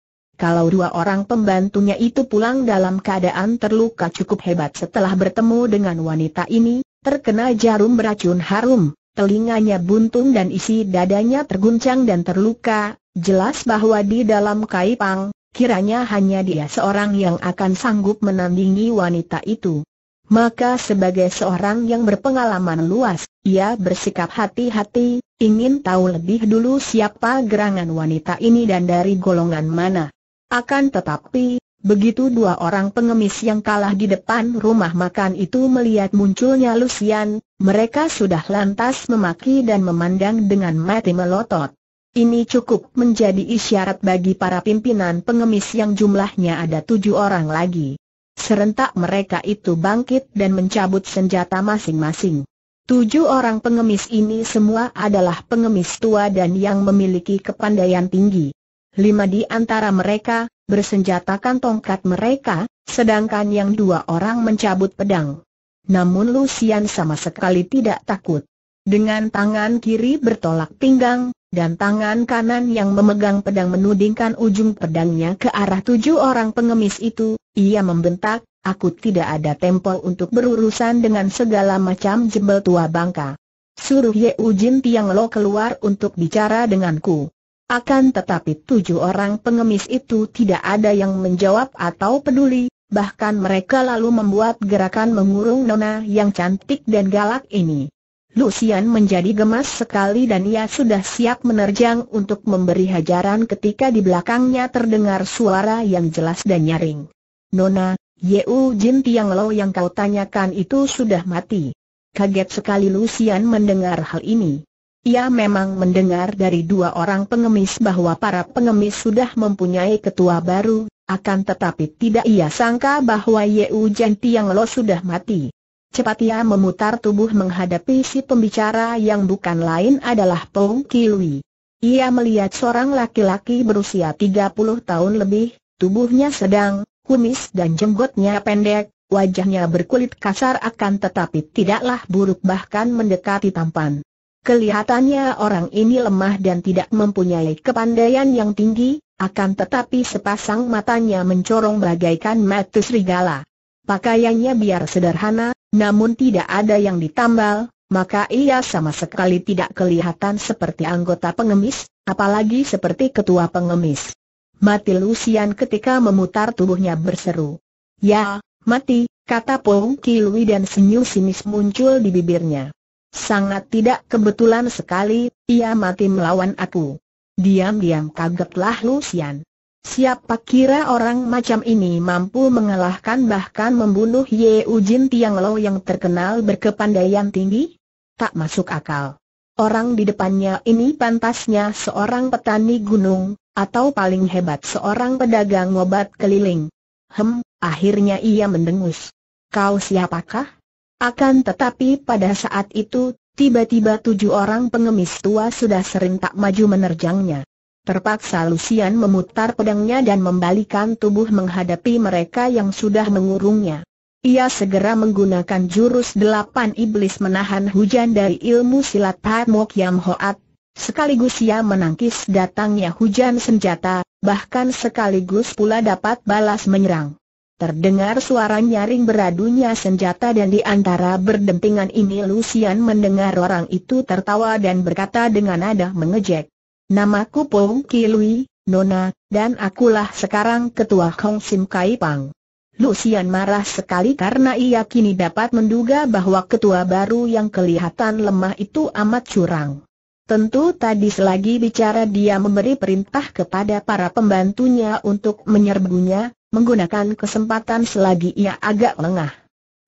kalau dua orang pembantunya itu pulang dalam keadaan terluka cukup hebat setelah bertemu dengan wanita ini, terkena jarum beracun harum, telinganya buntung dan isi dadanya terguncang dan terluka, jelas bahwa di dalam kaipang, kiranya hanya dia seorang yang akan sanggup menandingi wanita itu. Maka sebagai seorang yang berpengalaman luas, ia bersikap hati-hati, ingin tahu lebih dulu siapa gerangan wanita ini dan dari golongan mana. Akan tetapi, begitu dua orang pengemis yang kalah di depan rumah makan itu melihat munculnya Lucian, mereka sudah lantas memaki dan memandang dengan mati melotot. Ini cukup menjadi isyarat bagi para pimpinan pengemis yang jumlahnya ada tujuh orang lagi. Serentak mereka itu bangkit dan mencabut senjata masing-masing. Tujuh orang pengemis ini semua adalah pengemis tua dan yang memiliki kepandaian tinggi lima di antara mereka, bersenjatakan tongkat mereka, sedangkan yang dua orang mencabut pedang. Namun Lucian sama sekali tidak takut. Dengan tangan kiri bertolak pinggang, dan tangan kanan yang memegang pedang menudingkan ujung pedangnya ke arah tujuh orang pengemis itu, ia membentak, aku tidak ada tempo untuk berurusan dengan segala macam jebel tua bangka. Suruh Ye Ujin Tiang Lo keluar untuk bicara denganku. Akan tetapi tujuh orang pengemis itu tidak ada yang menjawab atau peduli, bahkan mereka lalu membuat gerakan mengurung nona yang cantik dan galak ini. Lucian menjadi gemas sekali dan ia sudah siap menerjang untuk memberi hajaran ketika di belakangnya terdengar suara yang jelas dan nyaring. Nona, Yeu Jin Tiang Lo yang kau tanyakan itu sudah mati. Kaget sekali Lucian mendengar hal ini. Ia memang mendengar dari dua orang pengemis bahwa para pengemis sudah mempunyai ketua baru, akan tetapi tidak ia sangka bahwa Yeu Jen Tiang Lo sudah mati. Cepat ia memutar tubuh menghadapi si pembicara yang bukan lain adalah Pong Kiwi. Ia melihat seorang laki-laki berusia 30 tahun lebih, tubuhnya sedang, kumis dan jenggotnya pendek, wajahnya berkulit kasar akan tetapi tidaklah buruk bahkan mendekati tampan. Kelihatannya orang ini lemah dan tidak mempunyai kepandaian yang tinggi, akan tetapi sepasang matanya mencorong bagaikan mata serigala. Pakaiannya biar sederhana, namun tidak ada yang ditambal, maka ia sama sekali tidak kelihatan seperti anggota pengemis, apalagi seperti ketua pengemis. Mati Lusian ketika memutar tubuhnya berseru. Ya, mati, kata Pong Kilwi dan senyum sinis muncul di bibirnya. Sangat tidak kebetulan sekali, ia mati melawan aku. Diam-diam kagetlah Lucian. Siapa kira orang macam ini mampu mengalahkan bahkan membunuh Ye Ujin Tiang Lo yang terkenal berkepandaian tinggi? Tak masuk akal. Orang di depannya ini pantasnya seorang petani gunung, atau paling hebat seorang pedagang obat keliling. Hem, akhirnya ia mendengus. Kau siapakah? Akan tetapi pada saat itu, tiba-tiba tujuh orang pengemis tua sudah sering tak maju menerjangnya. Terpaksa Lucian memutar pedangnya dan membalikan tubuh menghadapi mereka yang sudah mengurungnya. Ia segera menggunakan jurus delapan iblis menahan hujan dari ilmu silat Pat Mok Yam Hoat. Sekaligus ia menangkis datangnya hujan senjata, bahkan sekaligus pula dapat balas menyerang. Terdengar suara nyaring beradunya senjata dan di antara berdentingan ini Lucian mendengar orang itu tertawa dan berkata dengan nada mengejek. Namaku Pong Kilui, Nona, dan akulah sekarang ketua Hong Sim Kai Pang. Lucian marah sekali karena ia kini dapat menduga bahwa ketua baru yang kelihatan lemah itu amat curang. Tentu tadi selagi bicara dia memberi perintah kepada para pembantunya untuk menyerbunya, menggunakan kesempatan selagi ia agak lengah.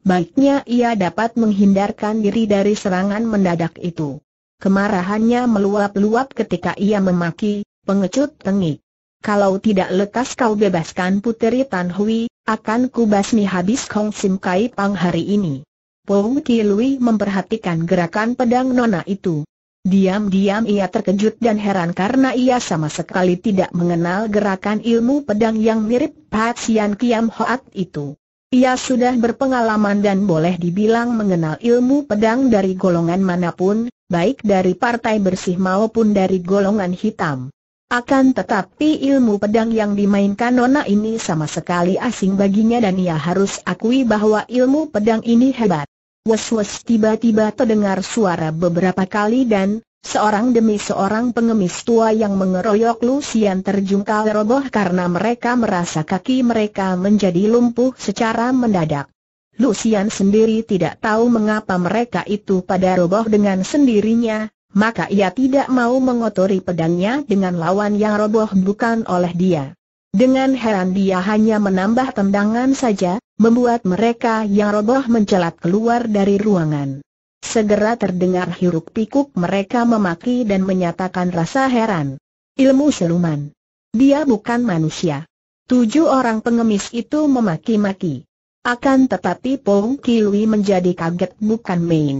Baiknya ia dapat menghindarkan diri dari serangan mendadak itu. Kemarahannya meluap-luap ketika ia memaki, pengecut tengik. Kalau tidak lekas kau bebaskan puteri Tan Hui, akan kubasmi habis Kong Sim Kai Pang hari ini. Pung Ki Lui memperhatikan gerakan pedang nona itu. Diam-diam ia terkejut dan heran karena ia sama sekali tidak mengenal gerakan ilmu pedang yang mirip Patsian Kiam Hoat itu. Ia sudah berpengalaman dan boleh dibilang mengenal ilmu pedang dari golongan manapun, baik dari partai bersih maupun dari golongan hitam. Akan tetapi ilmu pedang yang dimainkan Nona ini sama sekali asing baginya dan ia harus akui bahwa ilmu pedang ini hebat. Wes-wes tiba-tiba terdengar suara beberapa kali dan, seorang demi seorang pengemis tua yang mengeroyok Lucian terjungkal roboh karena mereka merasa kaki mereka menjadi lumpuh secara mendadak. Lucian sendiri tidak tahu mengapa mereka itu pada roboh dengan sendirinya, maka ia tidak mau mengotori pedangnya dengan lawan yang roboh bukan oleh dia. Dengan heran dia hanya menambah tendangan saja, membuat mereka yang roboh mencelat keluar dari ruangan. Segera terdengar hiruk pikuk mereka memaki dan menyatakan rasa heran. Ilmu seluman. Dia bukan manusia. Tujuh orang pengemis itu memaki-maki. Akan tetapi Pong Kilui menjadi kaget bukan main.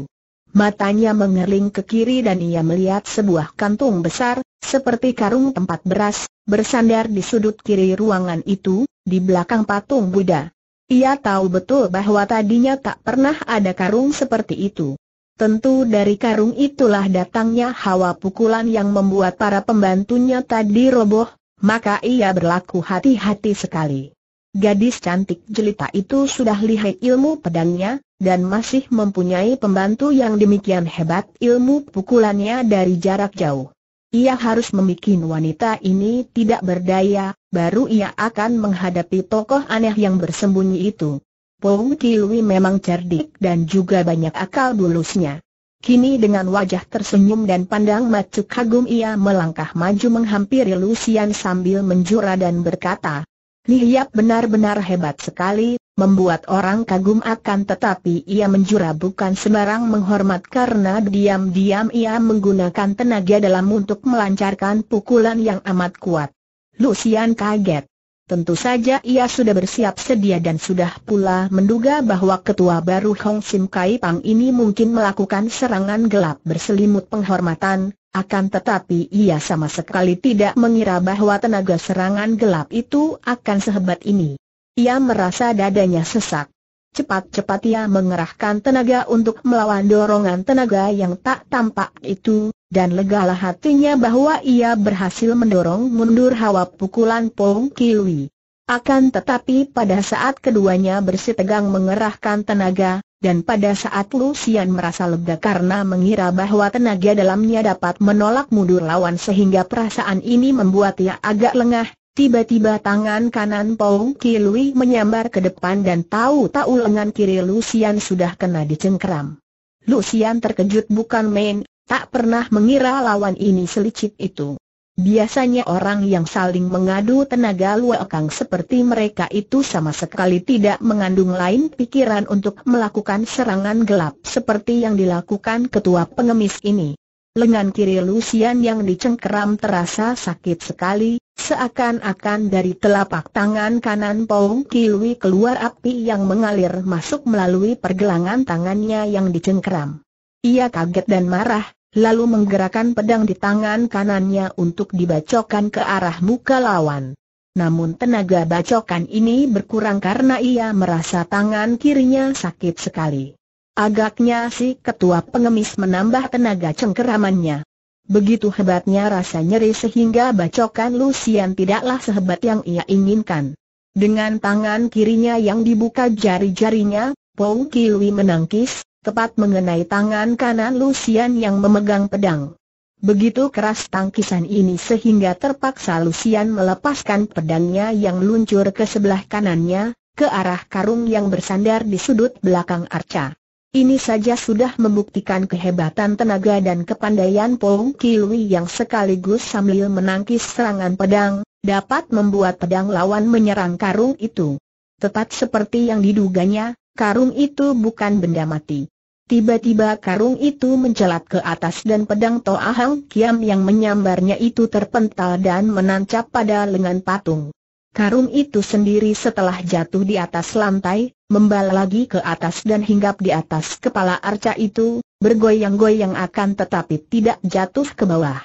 Matanya mengerling ke kiri dan ia melihat sebuah kantung besar, seperti karung tempat beras, bersandar di sudut kiri ruangan itu, di belakang patung Buddha. Ia tahu betul bahwa tadinya tak pernah ada karung seperti itu. Tentu dari karung itulah datangnya hawa pukulan yang membuat para pembantunya tadi roboh, maka ia berlaku hati-hati sekali. Gadis cantik jelita itu sudah lihai ilmu pedangnya, dan masih mempunyai pembantu yang demikian hebat ilmu pukulannya dari jarak jauh. Ia harus membuat wanita ini tidak berdaya, baru ia akan menghadapi tokoh aneh yang bersembunyi itu. Pou Kilwi memang cerdik dan juga banyak akal bulusnya. Kini dengan wajah tersenyum dan pandang macu kagum ia melangkah maju menghampiri Lucian sambil menjura dan berkata, Lihat benar-benar hebat sekali, membuat orang kagum akan tetapi ia menjura bukan sembarang menghormat karena diam-diam ia menggunakan tenaga dalam untuk melancarkan pukulan yang amat kuat. Lucian kaget. Tentu saja ia sudah bersiap sedia dan sudah pula menduga bahwa ketua baru Hong Sim Kai Pang ini mungkin melakukan serangan gelap berselimut penghormatan, akan tetapi ia sama sekali tidak mengira bahwa tenaga serangan gelap itu akan sehebat ini. Ia merasa dadanya sesak. Cepat-cepat ia mengerahkan tenaga untuk melawan dorongan tenaga yang tak tampak itu, dan legalah hatinya bahwa ia berhasil mendorong mundur hawa pukulan Pong Kiwi. Akan tetapi pada saat keduanya bersitegang mengerahkan tenaga, dan pada saat Lucian merasa lega karena mengira bahwa tenaga dalamnya dapat menolak mundur lawan sehingga perasaan ini membuat ia agak lengah, Tiba-tiba tangan kanan Pong Kilui menyambar ke depan dan tahu-tahu lengan kiri Lucian sudah kena dicengkeram. Lucian terkejut bukan main, tak pernah mengira lawan ini selicik itu. Biasanya orang yang saling mengadu tenaga luakang seperti mereka itu sama sekali tidak mengandung lain pikiran untuk melakukan serangan gelap seperti yang dilakukan ketua pengemis ini. Lengan kiri Lucian yang dicengkeram terasa sakit sekali, seakan-akan dari telapak tangan kanan Pong Kiwi keluar api yang mengalir masuk melalui pergelangan tangannya yang dicengkeram. Ia kaget dan marah, lalu menggerakkan pedang di tangan kanannya untuk dibacokan ke arah muka lawan. Namun tenaga bacokan ini berkurang karena ia merasa tangan kirinya sakit sekali. Agaknya si ketua pengemis menambah tenaga cengkeramannya. Begitu hebatnya rasa nyeri sehingga bacokan Lucian tidaklah sehebat yang ia inginkan. Dengan tangan kirinya yang dibuka jari-jarinya, Pou Kilwi menangkis, tepat mengenai tangan kanan Lucian yang memegang pedang. Begitu keras tangkisan ini sehingga terpaksa Lucian melepaskan pedangnya yang luncur ke sebelah kanannya, ke arah karung yang bersandar di sudut belakang arca. Ini saja sudah membuktikan kehebatan tenaga dan kepandaian Pong Kiwi yang sekaligus sambil menangkis serangan pedang, dapat membuat pedang lawan menyerang karung itu. Tepat seperti yang diduganya, karung itu bukan benda mati. Tiba-tiba karung itu mencelat ke atas dan pedang Toa Hang Kiam yang menyambarnya itu terpental dan menancap pada lengan patung. Karung itu sendiri setelah jatuh di atas lantai, membal lagi ke atas dan hinggap di atas kepala arca itu, bergoyang-goyang akan tetapi tidak jatuh ke bawah.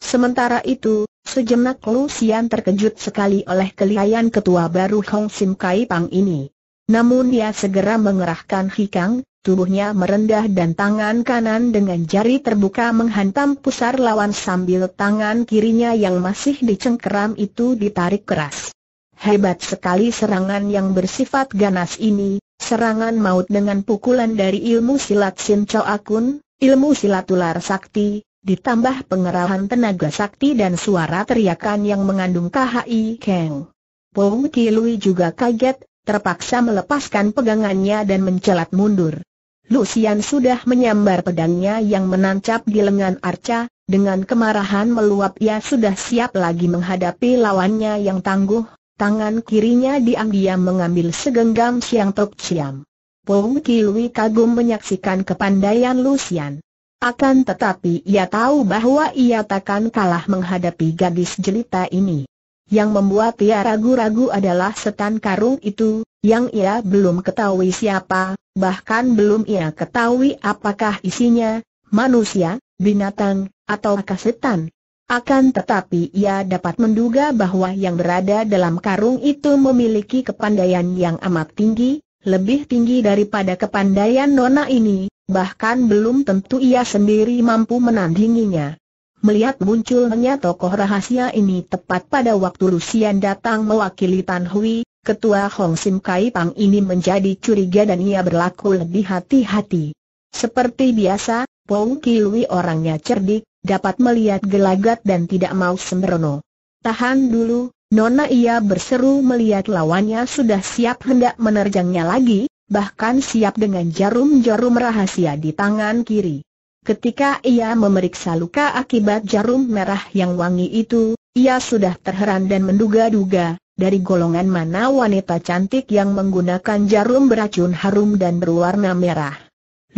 Sementara itu, sejenak Lucian terkejut sekali oleh kelihayan ketua baru Hong Sim Kai Pang ini. Namun dia segera mengerahkan hikang, tubuhnya merendah dan tangan kanan dengan jari terbuka menghantam pusar lawan sambil tangan kirinya yang masih dicengkeram itu ditarik keras. Hebat sekali serangan yang bersifat ganas ini, serangan maut dengan pukulan dari ilmu silat Chow Akun, ilmu silat ular sakti, ditambah pengerahan tenaga sakti dan suara teriakan yang mengandung KHI Keng. Pong Kilui juga kaget, terpaksa melepaskan pegangannya dan mencelat mundur. Lucian sudah menyambar pedangnya yang menancap di lengan Arca, dengan kemarahan meluap ia sudah siap lagi menghadapi lawannya yang tangguh, Tangan kirinya diam-diam mengambil segenggam siang tok siam. Pou Kiwi kagum menyaksikan kepandaian Lucian. Akan tetapi ia tahu bahwa ia takkan kalah menghadapi gadis jelita ini. Yang membuat ia ragu-ragu adalah setan karung itu, yang ia belum ketahui siapa, bahkan belum ia ketahui apakah isinya, manusia, binatang, ataukah setan. Akan tetapi ia dapat menduga bahwa yang berada dalam karung itu memiliki kepandaian yang amat tinggi, lebih tinggi daripada kepandaian Nona ini, bahkan belum tentu ia sendiri mampu menandinginya. Melihat munculnya tokoh rahasia ini tepat pada waktu Lucian datang mewakili Tan Hui, ketua Hong Sim Kai Pang ini menjadi curiga dan ia berlaku lebih hati-hati. Seperti biasa, Pong Kilui orangnya cerdik, dapat melihat gelagat dan tidak mau sembrono. Tahan dulu, Nona ia berseru melihat lawannya sudah siap hendak menerjangnya lagi, bahkan siap dengan jarum-jarum rahasia di tangan kiri. Ketika ia memeriksa luka akibat jarum merah yang wangi itu, ia sudah terheran dan menduga-duga, dari golongan mana wanita cantik yang menggunakan jarum beracun harum dan berwarna merah.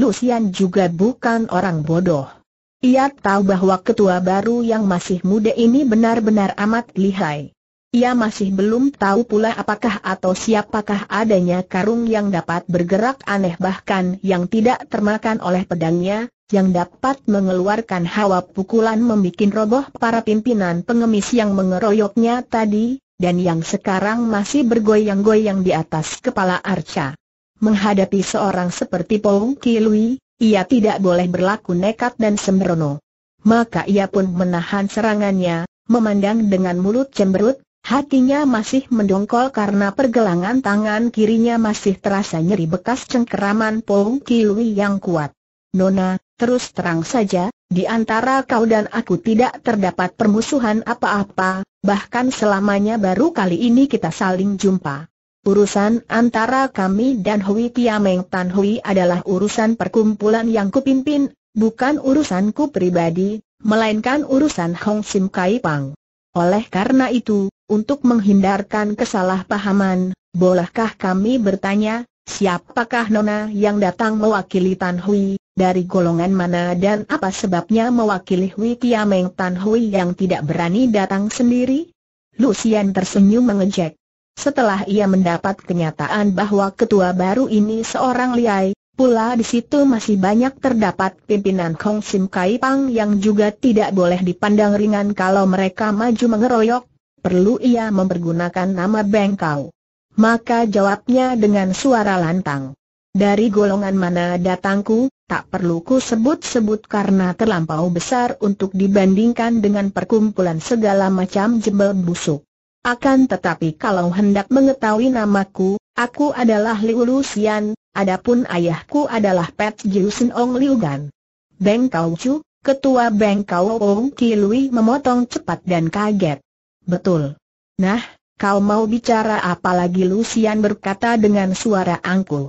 Lucian juga bukan orang bodoh. Ia tahu bahwa ketua baru yang masih muda ini benar-benar amat lihai. Ia masih belum tahu pula apakah atau siapakah adanya karung yang dapat bergerak aneh bahkan yang tidak termakan oleh pedangnya, yang dapat mengeluarkan hawa pukulan membuat roboh para pimpinan pengemis yang mengeroyoknya tadi, dan yang sekarang masih bergoyang-goyang di atas kepala Arca. Menghadapi seorang seperti Pong Kilui, ia tidak boleh berlaku nekat dan sembrono. Maka ia pun menahan serangannya, memandang dengan mulut cemberut, hatinya masih mendongkol karena pergelangan tangan kirinya masih terasa nyeri bekas cengkeraman Pong Kilui yang kuat. Nona, terus terang saja, di antara kau dan aku tidak terdapat permusuhan apa-apa, bahkan selamanya baru kali ini kita saling jumpa. Urusan antara kami dan Hui Tiameng Tan Hui adalah urusan perkumpulan yang kupimpin, bukan urusanku pribadi, melainkan urusan Hong Sim Kai Pang. Oleh karena itu, untuk menghindarkan kesalahpahaman, bolehkah kami bertanya, siapakah Nona yang datang mewakili Tan Hui, dari golongan mana dan apa sebabnya mewakili Hui Tiameng Tan Hui yang tidak berani datang sendiri? Lucian tersenyum mengejek. Setelah ia mendapat kenyataan bahwa ketua baru ini seorang liai, pula di situ masih banyak terdapat pimpinan Kong Sim Kai Pang yang juga tidak boleh dipandang ringan kalau mereka maju mengeroyok, perlu ia mempergunakan nama Bengkau. Maka jawabnya dengan suara lantang. Dari golongan mana datangku, tak perlu ku sebut-sebut karena terlampau besar untuk dibandingkan dengan perkumpulan segala macam jebel busuk. Akan tetapi kalau hendak mengetahui namaku, aku adalah Liu Lusian. adapun ayahku adalah Pet Jusin Ong Liu Gan. Beng Kau Chu, ketua Beng Kau Ong Kilui memotong cepat dan kaget. Betul. Nah, kau mau bicara apalagi lagi Lucian berkata dengan suara angkuh.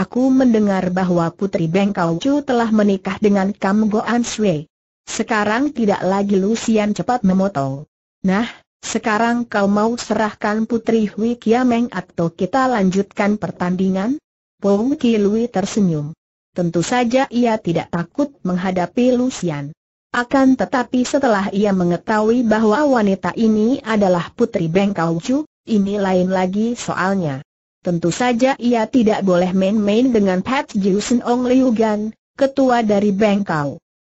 Aku mendengar bahwa Putri Beng Kau Chu telah menikah dengan Kam Goan Sui. Sekarang tidak lagi Lucian cepat memotong. Nah, sekarang kau mau serahkan Putri Hui Kiameng atau kita lanjutkan pertandingan? Pung Ki Lui tersenyum. Tentu saja ia tidak takut menghadapi Lucian. Akan tetapi setelah ia mengetahui bahwa wanita ini adalah putri Beng Chu, ini lain lagi soalnya. Tentu saja ia tidak boleh main-main dengan Pat Jiusen Ong Liu Gan, ketua dari Beng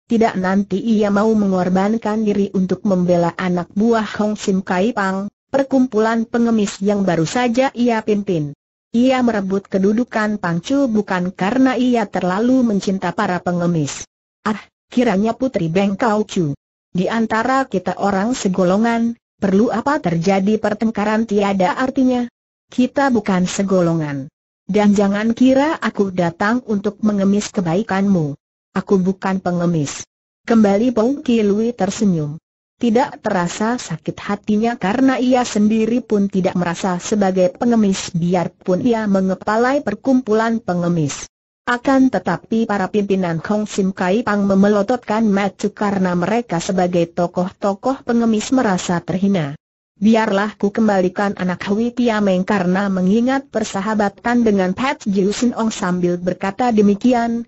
tidak nanti ia mau mengorbankan diri untuk membela anak buah Hong Sim Kai Pang, perkumpulan pengemis yang baru saja ia pimpin. Ia merebut kedudukan Pang Chu bukan karena ia terlalu mencinta para pengemis. Ah, kiranya Putri Beng Kau Chu. Di antara kita orang segolongan, perlu apa terjadi pertengkaran tiada artinya? Kita bukan segolongan. Dan jangan kira aku datang untuk mengemis kebaikanmu. Aku bukan pengemis. Kembali Pong Kilui tersenyum. Tidak terasa sakit hatinya karena ia sendiri pun tidak merasa sebagai pengemis biarpun ia mengepalai perkumpulan pengemis. Akan tetapi para pimpinan Hong Sim Kai Pang memelototkan Matu karena mereka sebagai tokoh-tokoh pengemis merasa terhina. Biarlah ku kembalikan anak Hui Tiameng karena mengingat persahabatan dengan Pat Sin Ong sambil berkata demikian,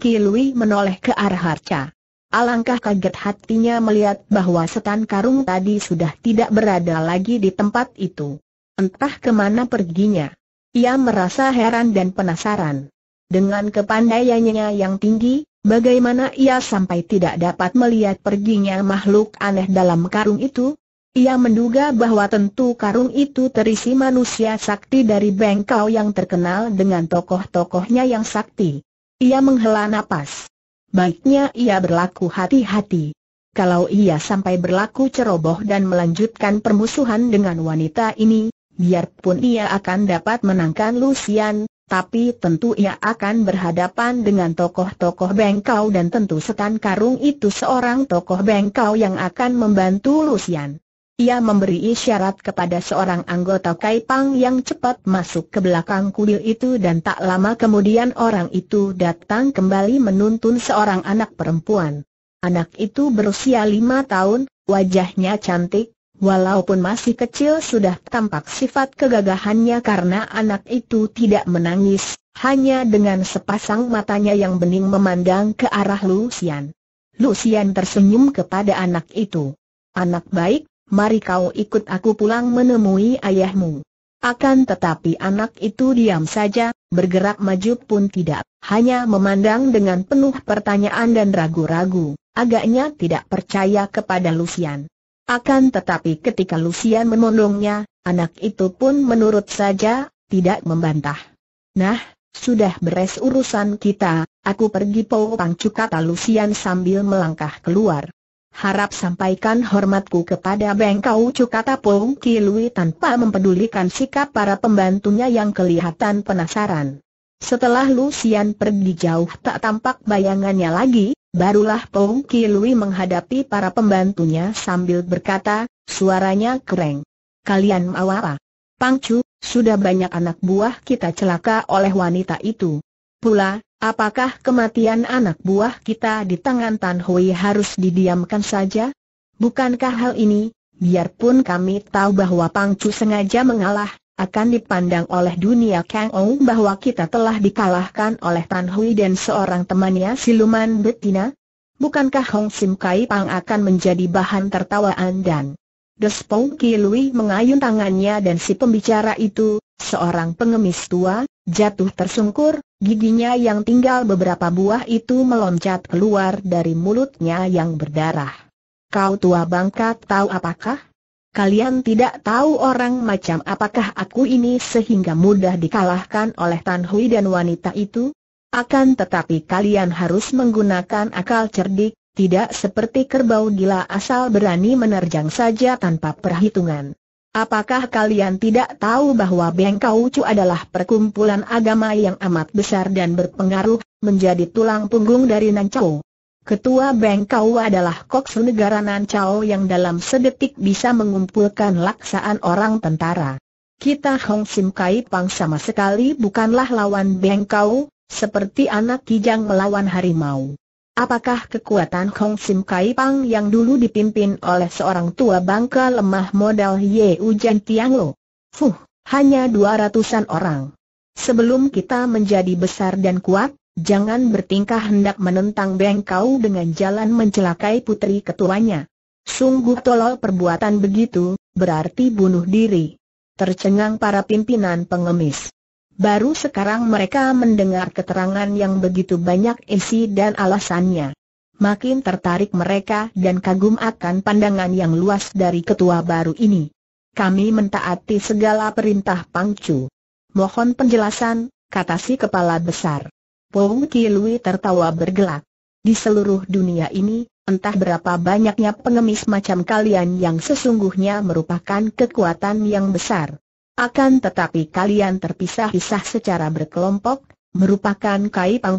Ki Lui menoleh ke arah Harca. Alangkah kaget hatinya melihat bahwa setan karung tadi sudah tidak berada lagi di tempat itu. Entah kemana perginya. Ia merasa heran dan penasaran. Dengan kepandaiannya yang tinggi, bagaimana ia sampai tidak dapat melihat perginya makhluk aneh dalam karung itu? Ia menduga bahwa tentu karung itu terisi manusia sakti dari Bengkau yang terkenal dengan tokoh-tokohnya yang sakti. Ia menghela nafas. Baiknya ia berlaku hati-hati. Kalau ia sampai berlaku ceroboh dan melanjutkan permusuhan dengan wanita ini, biarpun ia akan dapat menangkan Lucian, tapi tentu ia akan berhadapan dengan tokoh-tokoh bengkau dan tentu setan karung itu seorang tokoh bengkau yang akan membantu Lucian. Ia memberi isyarat kepada seorang anggota Kaipang yang cepat masuk ke belakang kuil itu dan tak lama kemudian orang itu datang kembali menuntun seorang anak perempuan. Anak itu berusia lima tahun, wajahnya cantik, walaupun masih kecil sudah tampak sifat kegagahannya karena anak itu tidak menangis, hanya dengan sepasang matanya yang bening memandang ke arah Lucian. Lucian tersenyum kepada anak itu. Anak baik, mari kau ikut aku pulang menemui ayahmu. Akan tetapi anak itu diam saja, bergerak maju pun tidak, hanya memandang dengan penuh pertanyaan dan ragu-ragu, agaknya tidak percaya kepada Lucian. Akan tetapi ketika Lucian memondongnya, anak itu pun menurut saja, tidak membantah. Nah, sudah beres urusan kita, aku pergi Pau Pangcu kata Lucian sambil melangkah keluar. Harap sampaikan hormatku kepada Bengkau Cukata Cu kata Pung Ki tanpa mempedulikan sikap para pembantunya yang kelihatan penasaran. Setelah Lucian pergi jauh tak tampak bayangannya lagi, barulah Pung Ki menghadapi para pembantunya sambil berkata, suaranya kereng. Kalian mau apa? Pangcu, sudah banyak anak buah kita celaka oleh wanita itu. Pula, Apakah kematian anak buah kita di tangan Tan Hui harus didiamkan saja? Bukankah hal ini, biarpun kami tahu bahwa Pang Chu sengaja mengalah, akan dipandang oleh dunia Kang Ou bahwa kita telah dikalahkan oleh Tan Hui dan seorang temannya siluman betina? Bukankah Hong Sim Kai Pang akan menjadi bahan tertawaan dan Despong Kilui mengayun tangannya dan si pembicara itu, seorang pengemis tua, jatuh tersungkur, giginya yang tinggal beberapa buah itu meloncat keluar dari mulutnya yang berdarah. Kau tua bangka tahu apakah? Kalian tidak tahu orang macam apakah aku ini sehingga mudah dikalahkan oleh Tan Hui dan wanita itu? Akan tetapi kalian harus menggunakan akal cerdik, tidak seperti kerbau gila asal berani menerjang saja tanpa perhitungan. Apakah kalian tidak tahu bahwa Bengkau Cu adalah perkumpulan agama yang amat besar dan berpengaruh, menjadi tulang punggung dari Nancao? Ketua Bengkau adalah koks negara Nancao yang dalam sedetik bisa mengumpulkan laksaan orang tentara. Kita Hong Sim Kai Pang sama sekali bukanlah lawan Bengkau, seperti anak kijang melawan harimau. Apakah kekuatan Kong Sim Kai Pang yang dulu dipimpin oleh seorang tua bangka lemah modal Ye Ujian Tiang Lo? Fuh, hanya dua ratusan orang. Sebelum kita menjadi besar dan kuat, jangan bertingkah hendak menentang Beng dengan jalan mencelakai putri ketuanya. Sungguh tolol perbuatan begitu, berarti bunuh diri. Tercengang para pimpinan pengemis. Baru sekarang mereka mendengar keterangan yang begitu banyak isi dan alasannya. Makin tertarik mereka dan kagum akan pandangan yang luas dari ketua baru ini. Kami mentaati segala perintah Pangcu. Mohon penjelasan, kata si kepala besar. Pung Kilui tertawa bergelak. Di seluruh dunia ini, entah berapa banyaknya pengemis macam kalian yang sesungguhnya merupakan kekuatan yang besar. Akan tetapi kalian terpisah-pisah secara berkelompok, merupakan kai pang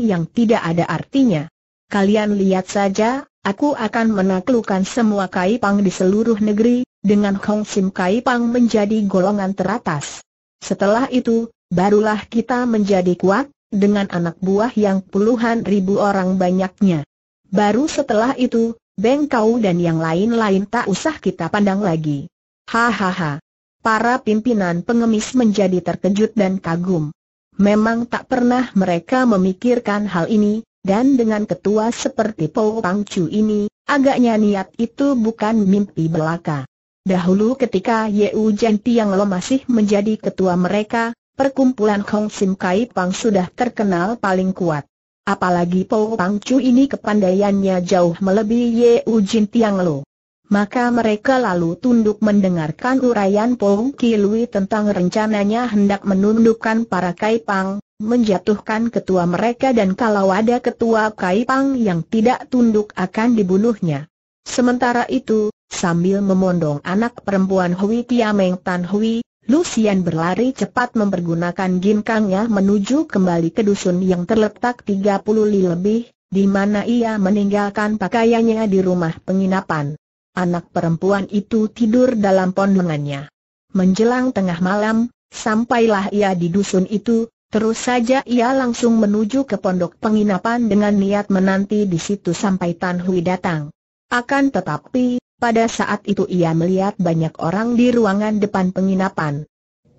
yang tidak ada artinya. Kalian lihat saja, aku akan menaklukkan semua kai pang di seluruh negeri, dengan Hong Sim kai pang menjadi golongan teratas. Setelah itu, barulah kita menjadi kuat, dengan anak buah yang puluhan ribu orang banyaknya. Baru setelah itu, Beng Kau dan yang lain-lain tak usah kita pandang lagi. Hahaha para pimpinan pengemis menjadi terkejut dan kagum. Memang tak pernah mereka memikirkan hal ini, dan dengan ketua seperti Po Pang Chu ini, agaknya niat itu bukan mimpi belaka. Dahulu ketika Ye Jen Tiang Lo masih menjadi ketua mereka, perkumpulan Hong Sim Kai Pang sudah terkenal paling kuat. Apalagi Po Pang Chu ini kepandaiannya jauh melebihi Ye Ujian Tiang Lo. Maka mereka lalu tunduk mendengarkan uraian Po Kilui tentang rencananya hendak menundukkan para Kaipang, menjatuhkan ketua mereka dan kalau ada ketua Kaipang yang tidak tunduk akan dibunuhnya. Sementara itu, sambil memondong anak perempuan Hui Kiameng Tan Hui, Lucian berlari cepat mempergunakan ginkangnya menuju kembali ke dusun yang terletak 30 li lebih, di mana ia meninggalkan pakaiannya di rumah penginapan. Anak perempuan itu tidur dalam pondongannya. Menjelang tengah malam, sampailah ia di dusun itu, terus saja ia langsung menuju ke pondok penginapan dengan niat menanti di situ sampai Tan Hui datang. Akan tetapi, pada saat itu ia melihat banyak orang di ruangan depan penginapan.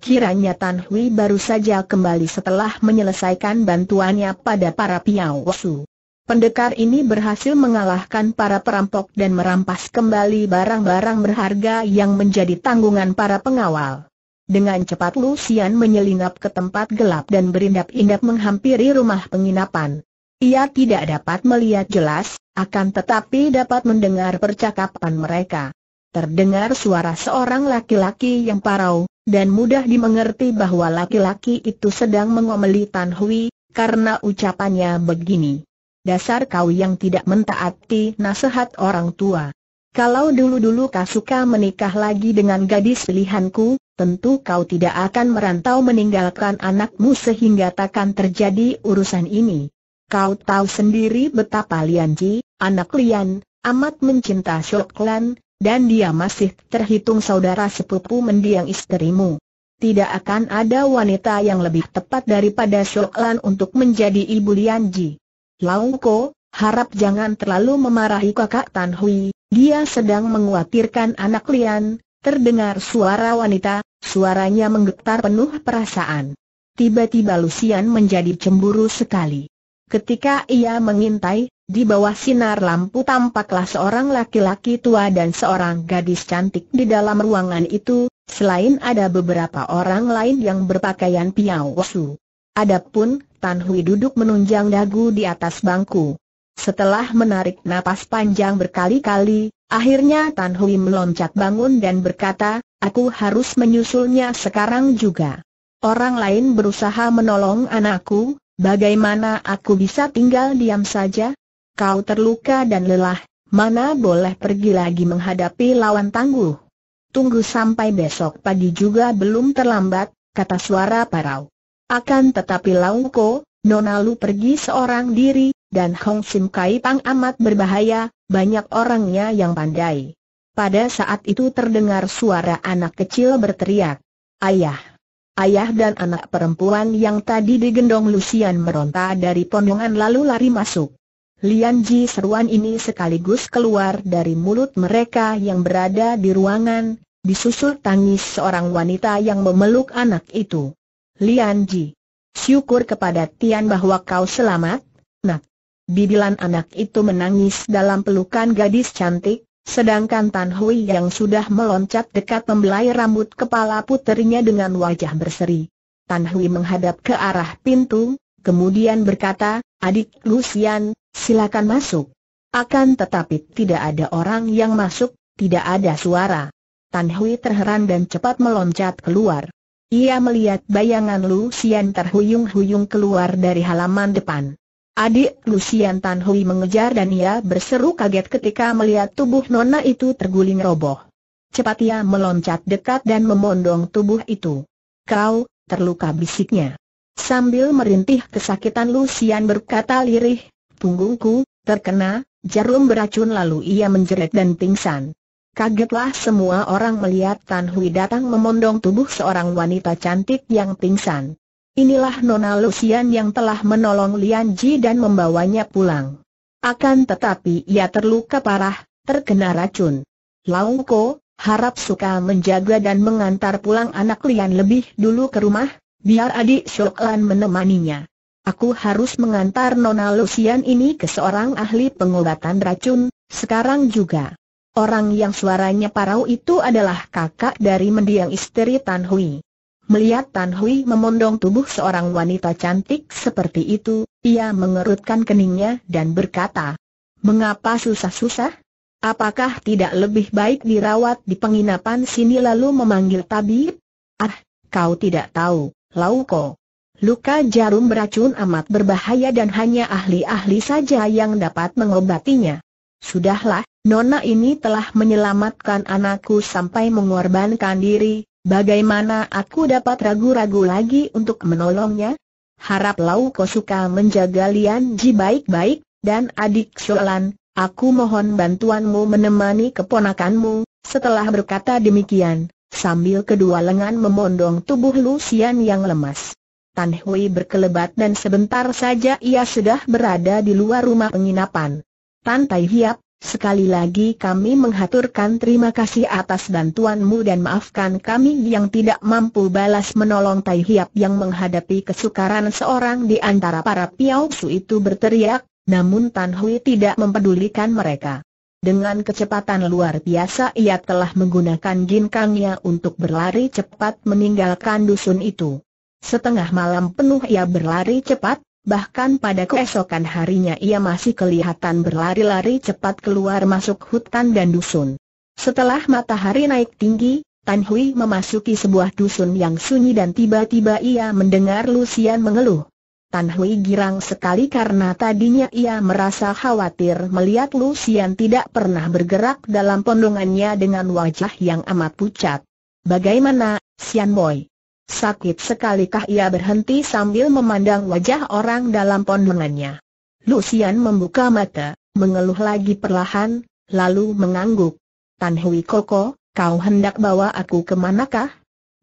Kiranya Tan Hui baru saja kembali setelah menyelesaikan bantuannya pada para piawasu. Pendekar ini berhasil mengalahkan para perampok dan merampas kembali barang-barang berharga yang menjadi tanggungan para pengawal. Dengan cepat Lucian menyelinap ke tempat gelap dan berindap-indap menghampiri rumah penginapan. Ia tidak dapat melihat jelas, akan tetapi dapat mendengar percakapan mereka. Terdengar suara seorang laki-laki yang parau, dan mudah dimengerti bahwa laki-laki itu sedang mengomeli Tan Hui, karena ucapannya begini dasar kau yang tidak mentaati nasihat orang tua. Kalau dulu-dulu kau suka menikah lagi dengan gadis pilihanku, tentu kau tidak akan merantau meninggalkan anakmu sehingga takkan terjadi urusan ini. Kau tahu sendiri betapa Lianji, anak Lian, amat mencinta Shok dan dia masih terhitung saudara sepupu mendiang istrimu. Tidak akan ada wanita yang lebih tepat daripada Shok untuk menjadi ibu Lianji. Laungko, harap jangan terlalu memarahi kakak Tan Hui, dia sedang menguatirkan anak Lian, terdengar suara wanita, suaranya menggetar penuh perasaan. Tiba-tiba Lucian menjadi cemburu sekali. Ketika ia mengintai, di bawah sinar lampu tampaklah seorang laki-laki tua dan seorang gadis cantik di dalam ruangan itu, selain ada beberapa orang lain yang berpakaian piawasu. Adapun, Tan Hui duduk menunjang dagu di atas bangku. Setelah menarik napas panjang berkali-kali, akhirnya Tan Hui meloncat bangun dan berkata, aku harus menyusulnya sekarang juga. Orang lain berusaha menolong anakku, bagaimana aku bisa tinggal diam saja? Kau terluka dan lelah, mana boleh pergi lagi menghadapi lawan tangguh. Tunggu sampai besok pagi juga belum terlambat, kata suara parau. Akan tetapi Lauko, Nona Lu pergi seorang diri, dan Hong Sim Kai Pang amat berbahaya, banyak orangnya yang pandai. Pada saat itu terdengar suara anak kecil berteriak, Ayah! Ayah dan anak perempuan yang tadi digendong Lucian meronta dari pondongan lalu lari masuk. Lian Ji seruan ini sekaligus keluar dari mulut mereka yang berada di ruangan, disusul tangis seorang wanita yang memeluk anak itu. Lian Ji. Syukur kepada Tian bahwa kau selamat, nak. Bibilan anak itu menangis dalam pelukan gadis cantik, sedangkan Tan Hui yang sudah meloncat dekat membelai rambut kepala puterinya dengan wajah berseri. Tan Hui menghadap ke arah pintu, kemudian berkata, adik Lucian, silakan masuk. Akan tetapi tidak ada orang yang masuk, tidak ada suara. Tan Hui terheran dan cepat meloncat keluar. Ia melihat bayangan Lucian terhuyung-huyung keluar dari halaman depan. Adik Lucian Tan Hui mengejar dan ia berseru kaget ketika melihat tubuh nona itu terguling roboh. Cepat ia meloncat dekat dan memondong tubuh itu. Kau, terluka bisiknya. Sambil merintih kesakitan Lucian berkata lirih, punggungku, terkena, jarum beracun lalu ia menjerit dan pingsan. Kagetlah semua orang melihat Tan Hui datang memondong tubuh seorang wanita cantik yang pingsan. Inilah Nona Lucian yang telah menolong Lian Ji dan membawanya pulang. Akan tetapi ia terluka parah, terkena racun. Lau Ko, harap suka menjaga dan mengantar pulang anak Lian lebih dulu ke rumah, biar adik Lan menemaninya. Aku harus mengantar Nona Lucian ini ke seorang ahli pengobatan racun, sekarang juga. Orang yang suaranya parau itu adalah kakak dari mendiang istri Tan Hui. Melihat Tan Hui memondong tubuh seorang wanita cantik seperti itu, ia mengerutkan keningnya dan berkata, Mengapa susah-susah? Apakah tidak lebih baik dirawat di penginapan sini lalu memanggil tabib? Ah, kau tidak tahu, Lauko. Luka jarum beracun amat berbahaya dan hanya ahli-ahli saja yang dapat mengobatinya. Sudahlah, Nona ini telah menyelamatkan anakku sampai mengorbankan diri, bagaimana aku dapat ragu-ragu lagi untuk menolongnya? Harap Lau Ko suka menjaga Lian Ji baik-baik, dan adik Sholan, aku mohon bantuanmu menemani keponakanmu, setelah berkata demikian, sambil kedua lengan memondong tubuh Lucian yang lemas. Tan Hui berkelebat dan sebentar saja ia sudah berada di luar rumah penginapan. Tan Tai Hiap, Sekali lagi kami menghaturkan terima kasih atas bantuanmu dan maafkan kami yang tidak mampu balas menolong Tai Hiap yang menghadapi kesukaran seorang di antara para Su itu berteriak, namun Tan Hui tidak mempedulikan mereka. Dengan kecepatan luar biasa ia telah menggunakan ginkangnya untuk berlari cepat meninggalkan dusun itu. Setengah malam penuh ia berlari cepat, Bahkan pada keesokan harinya ia masih kelihatan berlari-lari cepat keluar masuk hutan dan dusun. Setelah matahari naik tinggi, Tan Hui memasuki sebuah dusun yang sunyi dan tiba-tiba ia mendengar Lucian mengeluh. Tan Hui girang sekali karena tadinya ia merasa khawatir melihat Lucian tidak pernah bergerak dalam pondongannya dengan wajah yang amat pucat. Bagaimana, Sian Boy? Sakit sekalikah ia berhenti sambil memandang wajah orang dalam pondongannya. Lucian membuka mata, mengeluh lagi perlahan, lalu mengangguk. Tan Hui Koko, kau hendak bawa aku ke manakah?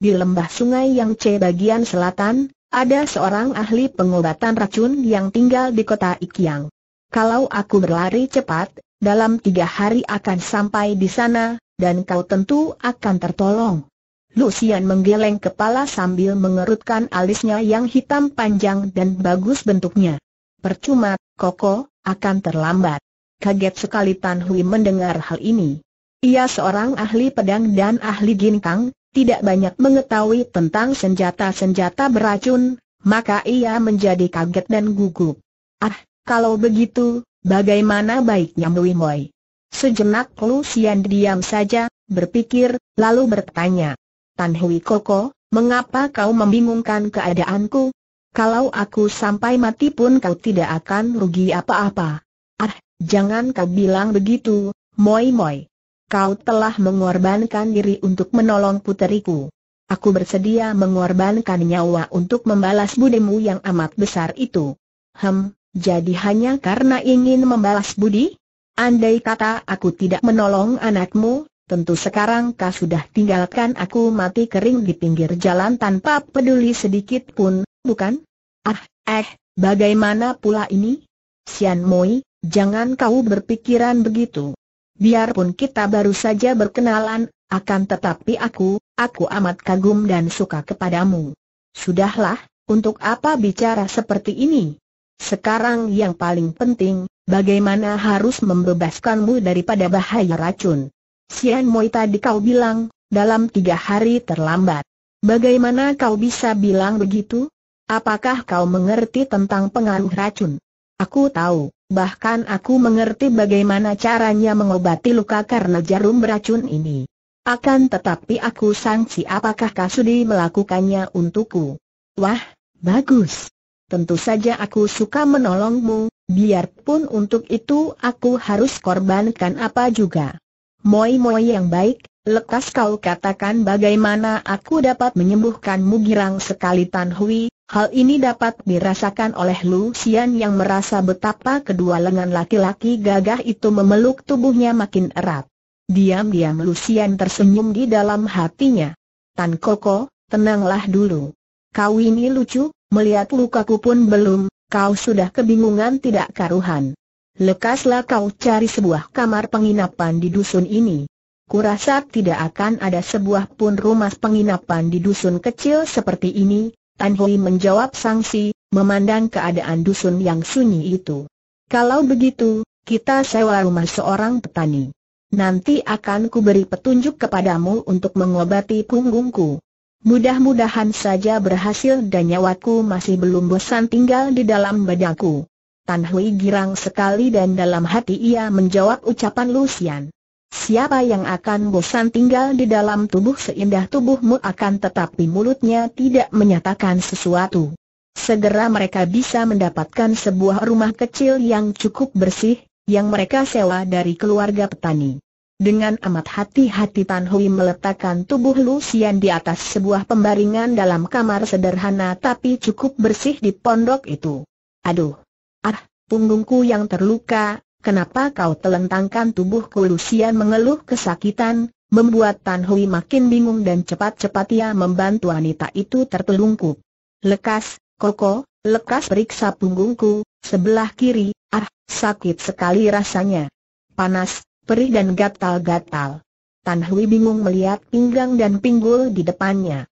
Di lembah sungai yang C bagian selatan, ada seorang ahli pengobatan racun yang tinggal di kota Ikiang. Kalau aku berlari cepat, dalam tiga hari akan sampai di sana, dan kau tentu akan tertolong. Lucian menggeleng kepala sambil mengerutkan alisnya yang hitam panjang dan bagus bentuknya. Percuma, Koko, akan terlambat. Kaget sekali Tan Hui mendengar hal ini. Ia seorang ahli pedang dan ahli ginkang, tidak banyak mengetahui tentang senjata-senjata beracun, maka ia menjadi kaget dan gugup. Ah, kalau begitu, bagaimana baiknya Mui Moi? Sejenak Lucian diam saja, berpikir, lalu bertanya. Tan Hui Koko, mengapa kau membingungkan keadaanku? Kalau aku sampai mati pun kau tidak akan rugi apa-apa. Ah, jangan kau bilang begitu, Moi Moi. Kau telah mengorbankan diri untuk menolong puteriku. Aku bersedia mengorbankan nyawa untuk membalas budimu yang amat besar itu. Hem, jadi hanya karena ingin membalas budi? Andai kata aku tidak menolong anakmu, tentu sekarang kau sudah tinggalkan aku mati kering di pinggir jalan tanpa peduli sedikit pun, bukan? Ah, eh, bagaimana pula ini? Sian Moi, jangan kau berpikiran begitu. Biarpun kita baru saja berkenalan, akan tetapi aku, aku amat kagum dan suka kepadamu. Sudahlah, untuk apa bicara seperti ini? Sekarang yang paling penting, bagaimana harus membebaskanmu daripada bahaya racun. Sian Moi tadi kau bilang, dalam tiga hari terlambat. Bagaimana kau bisa bilang begitu? Apakah kau mengerti tentang pengaruh racun? Aku tahu, bahkan aku mengerti bagaimana caranya mengobati luka karena jarum beracun ini. Akan tetapi aku sangsi apakah Kasudi melakukannya untukku. Wah, bagus. Tentu saja aku suka menolongmu, biarpun untuk itu aku harus korbankan apa juga. Moi-moi yang baik, lekas kau katakan bagaimana aku dapat menyembuhkanmu girang sekali Tan Hui, hal ini dapat dirasakan oleh Lu Xian yang merasa betapa kedua lengan laki-laki gagah itu memeluk tubuhnya makin erat. Diam-diam Lu Xian tersenyum di dalam hatinya. Tan Koko, tenanglah dulu. Kau ini lucu, melihat lukaku pun belum, kau sudah kebingungan tidak karuhan lekaslah kau cari sebuah kamar penginapan di dusun ini. Kurasa tidak akan ada sebuah pun rumah penginapan di dusun kecil seperti ini, Tan Hui menjawab sangsi, memandang keadaan dusun yang sunyi itu. Kalau begitu, kita sewa rumah seorang petani. Nanti akan kuberi petunjuk kepadamu untuk mengobati punggungku. Mudah-mudahan saja berhasil dan nyawaku masih belum bosan tinggal di dalam badanku. Tan Hui girang sekali dan dalam hati ia menjawab ucapan Lucian. Siapa yang akan bosan tinggal di dalam tubuh seindah tubuhmu akan tetapi mulutnya tidak menyatakan sesuatu. Segera mereka bisa mendapatkan sebuah rumah kecil yang cukup bersih, yang mereka sewa dari keluarga petani. Dengan amat hati-hati Tan Hui meletakkan tubuh Lucian di atas sebuah pembaringan dalam kamar sederhana tapi cukup bersih di pondok itu. Aduh, Ah, punggungku yang terluka, kenapa kau telentangkan tubuhku Lucian mengeluh kesakitan, membuat Tan Hui makin bingung dan cepat-cepat ia membantu wanita itu tertelungkup. Lekas, Koko, lekas periksa punggungku, sebelah kiri, ah, sakit sekali rasanya. Panas, perih dan gatal-gatal. Tan Hui bingung melihat pinggang dan pinggul di depannya.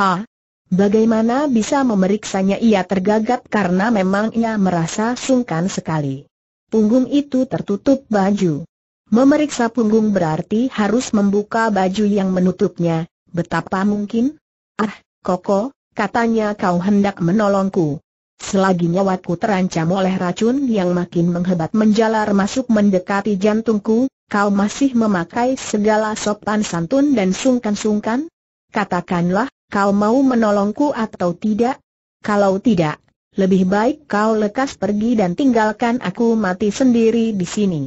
Ha, Bagaimana bisa memeriksanya ia tergagap karena memang ia merasa sungkan sekali. Punggung itu tertutup baju. Memeriksa punggung berarti harus membuka baju yang menutupnya, betapa mungkin? Ah, Koko, katanya kau hendak menolongku. Selagi nyawaku terancam oleh racun yang makin menghebat menjalar masuk mendekati jantungku, kau masih memakai segala sopan santun dan sungkan-sungkan? Katakanlah, kau mau menolongku atau tidak? Kalau tidak, lebih baik kau lekas pergi dan tinggalkan aku mati sendiri di sini.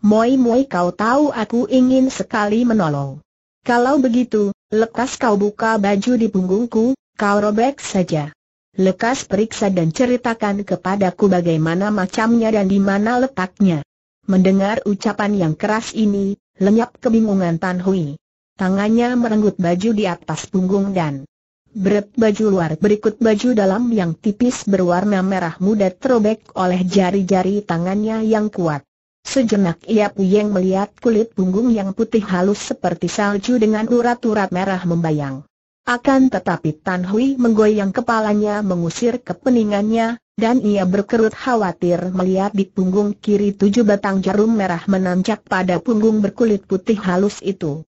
Moi-moi kau tahu aku ingin sekali menolong. Kalau begitu, lekas kau buka baju di punggungku, kau robek saja. Lekas periksa dan ceritakan kepadaku bagaimana macamnya dan di mana letaknya. Mendengar ucapan yang keras ini, lenyap kebingungan Tan Hui. Tangannya merenggut baju di atas punggung dan berat baju luar berikut baju dalam yang tipis berwarna merah muda terobek oleh jari-jari tangannya yang kuat. Sejenak ia puyeng melihat kulit punggung yang putih halus seperti salju dengan urat-urat merah membayang. Akan tetapi Tan Hui menggoyang kepalanya mengusir kepeningannya, dan ia berkerut khawatir melihat di punggung kiri tujuh batang jarum merah menancap pada punggung berkulit putih halus itu.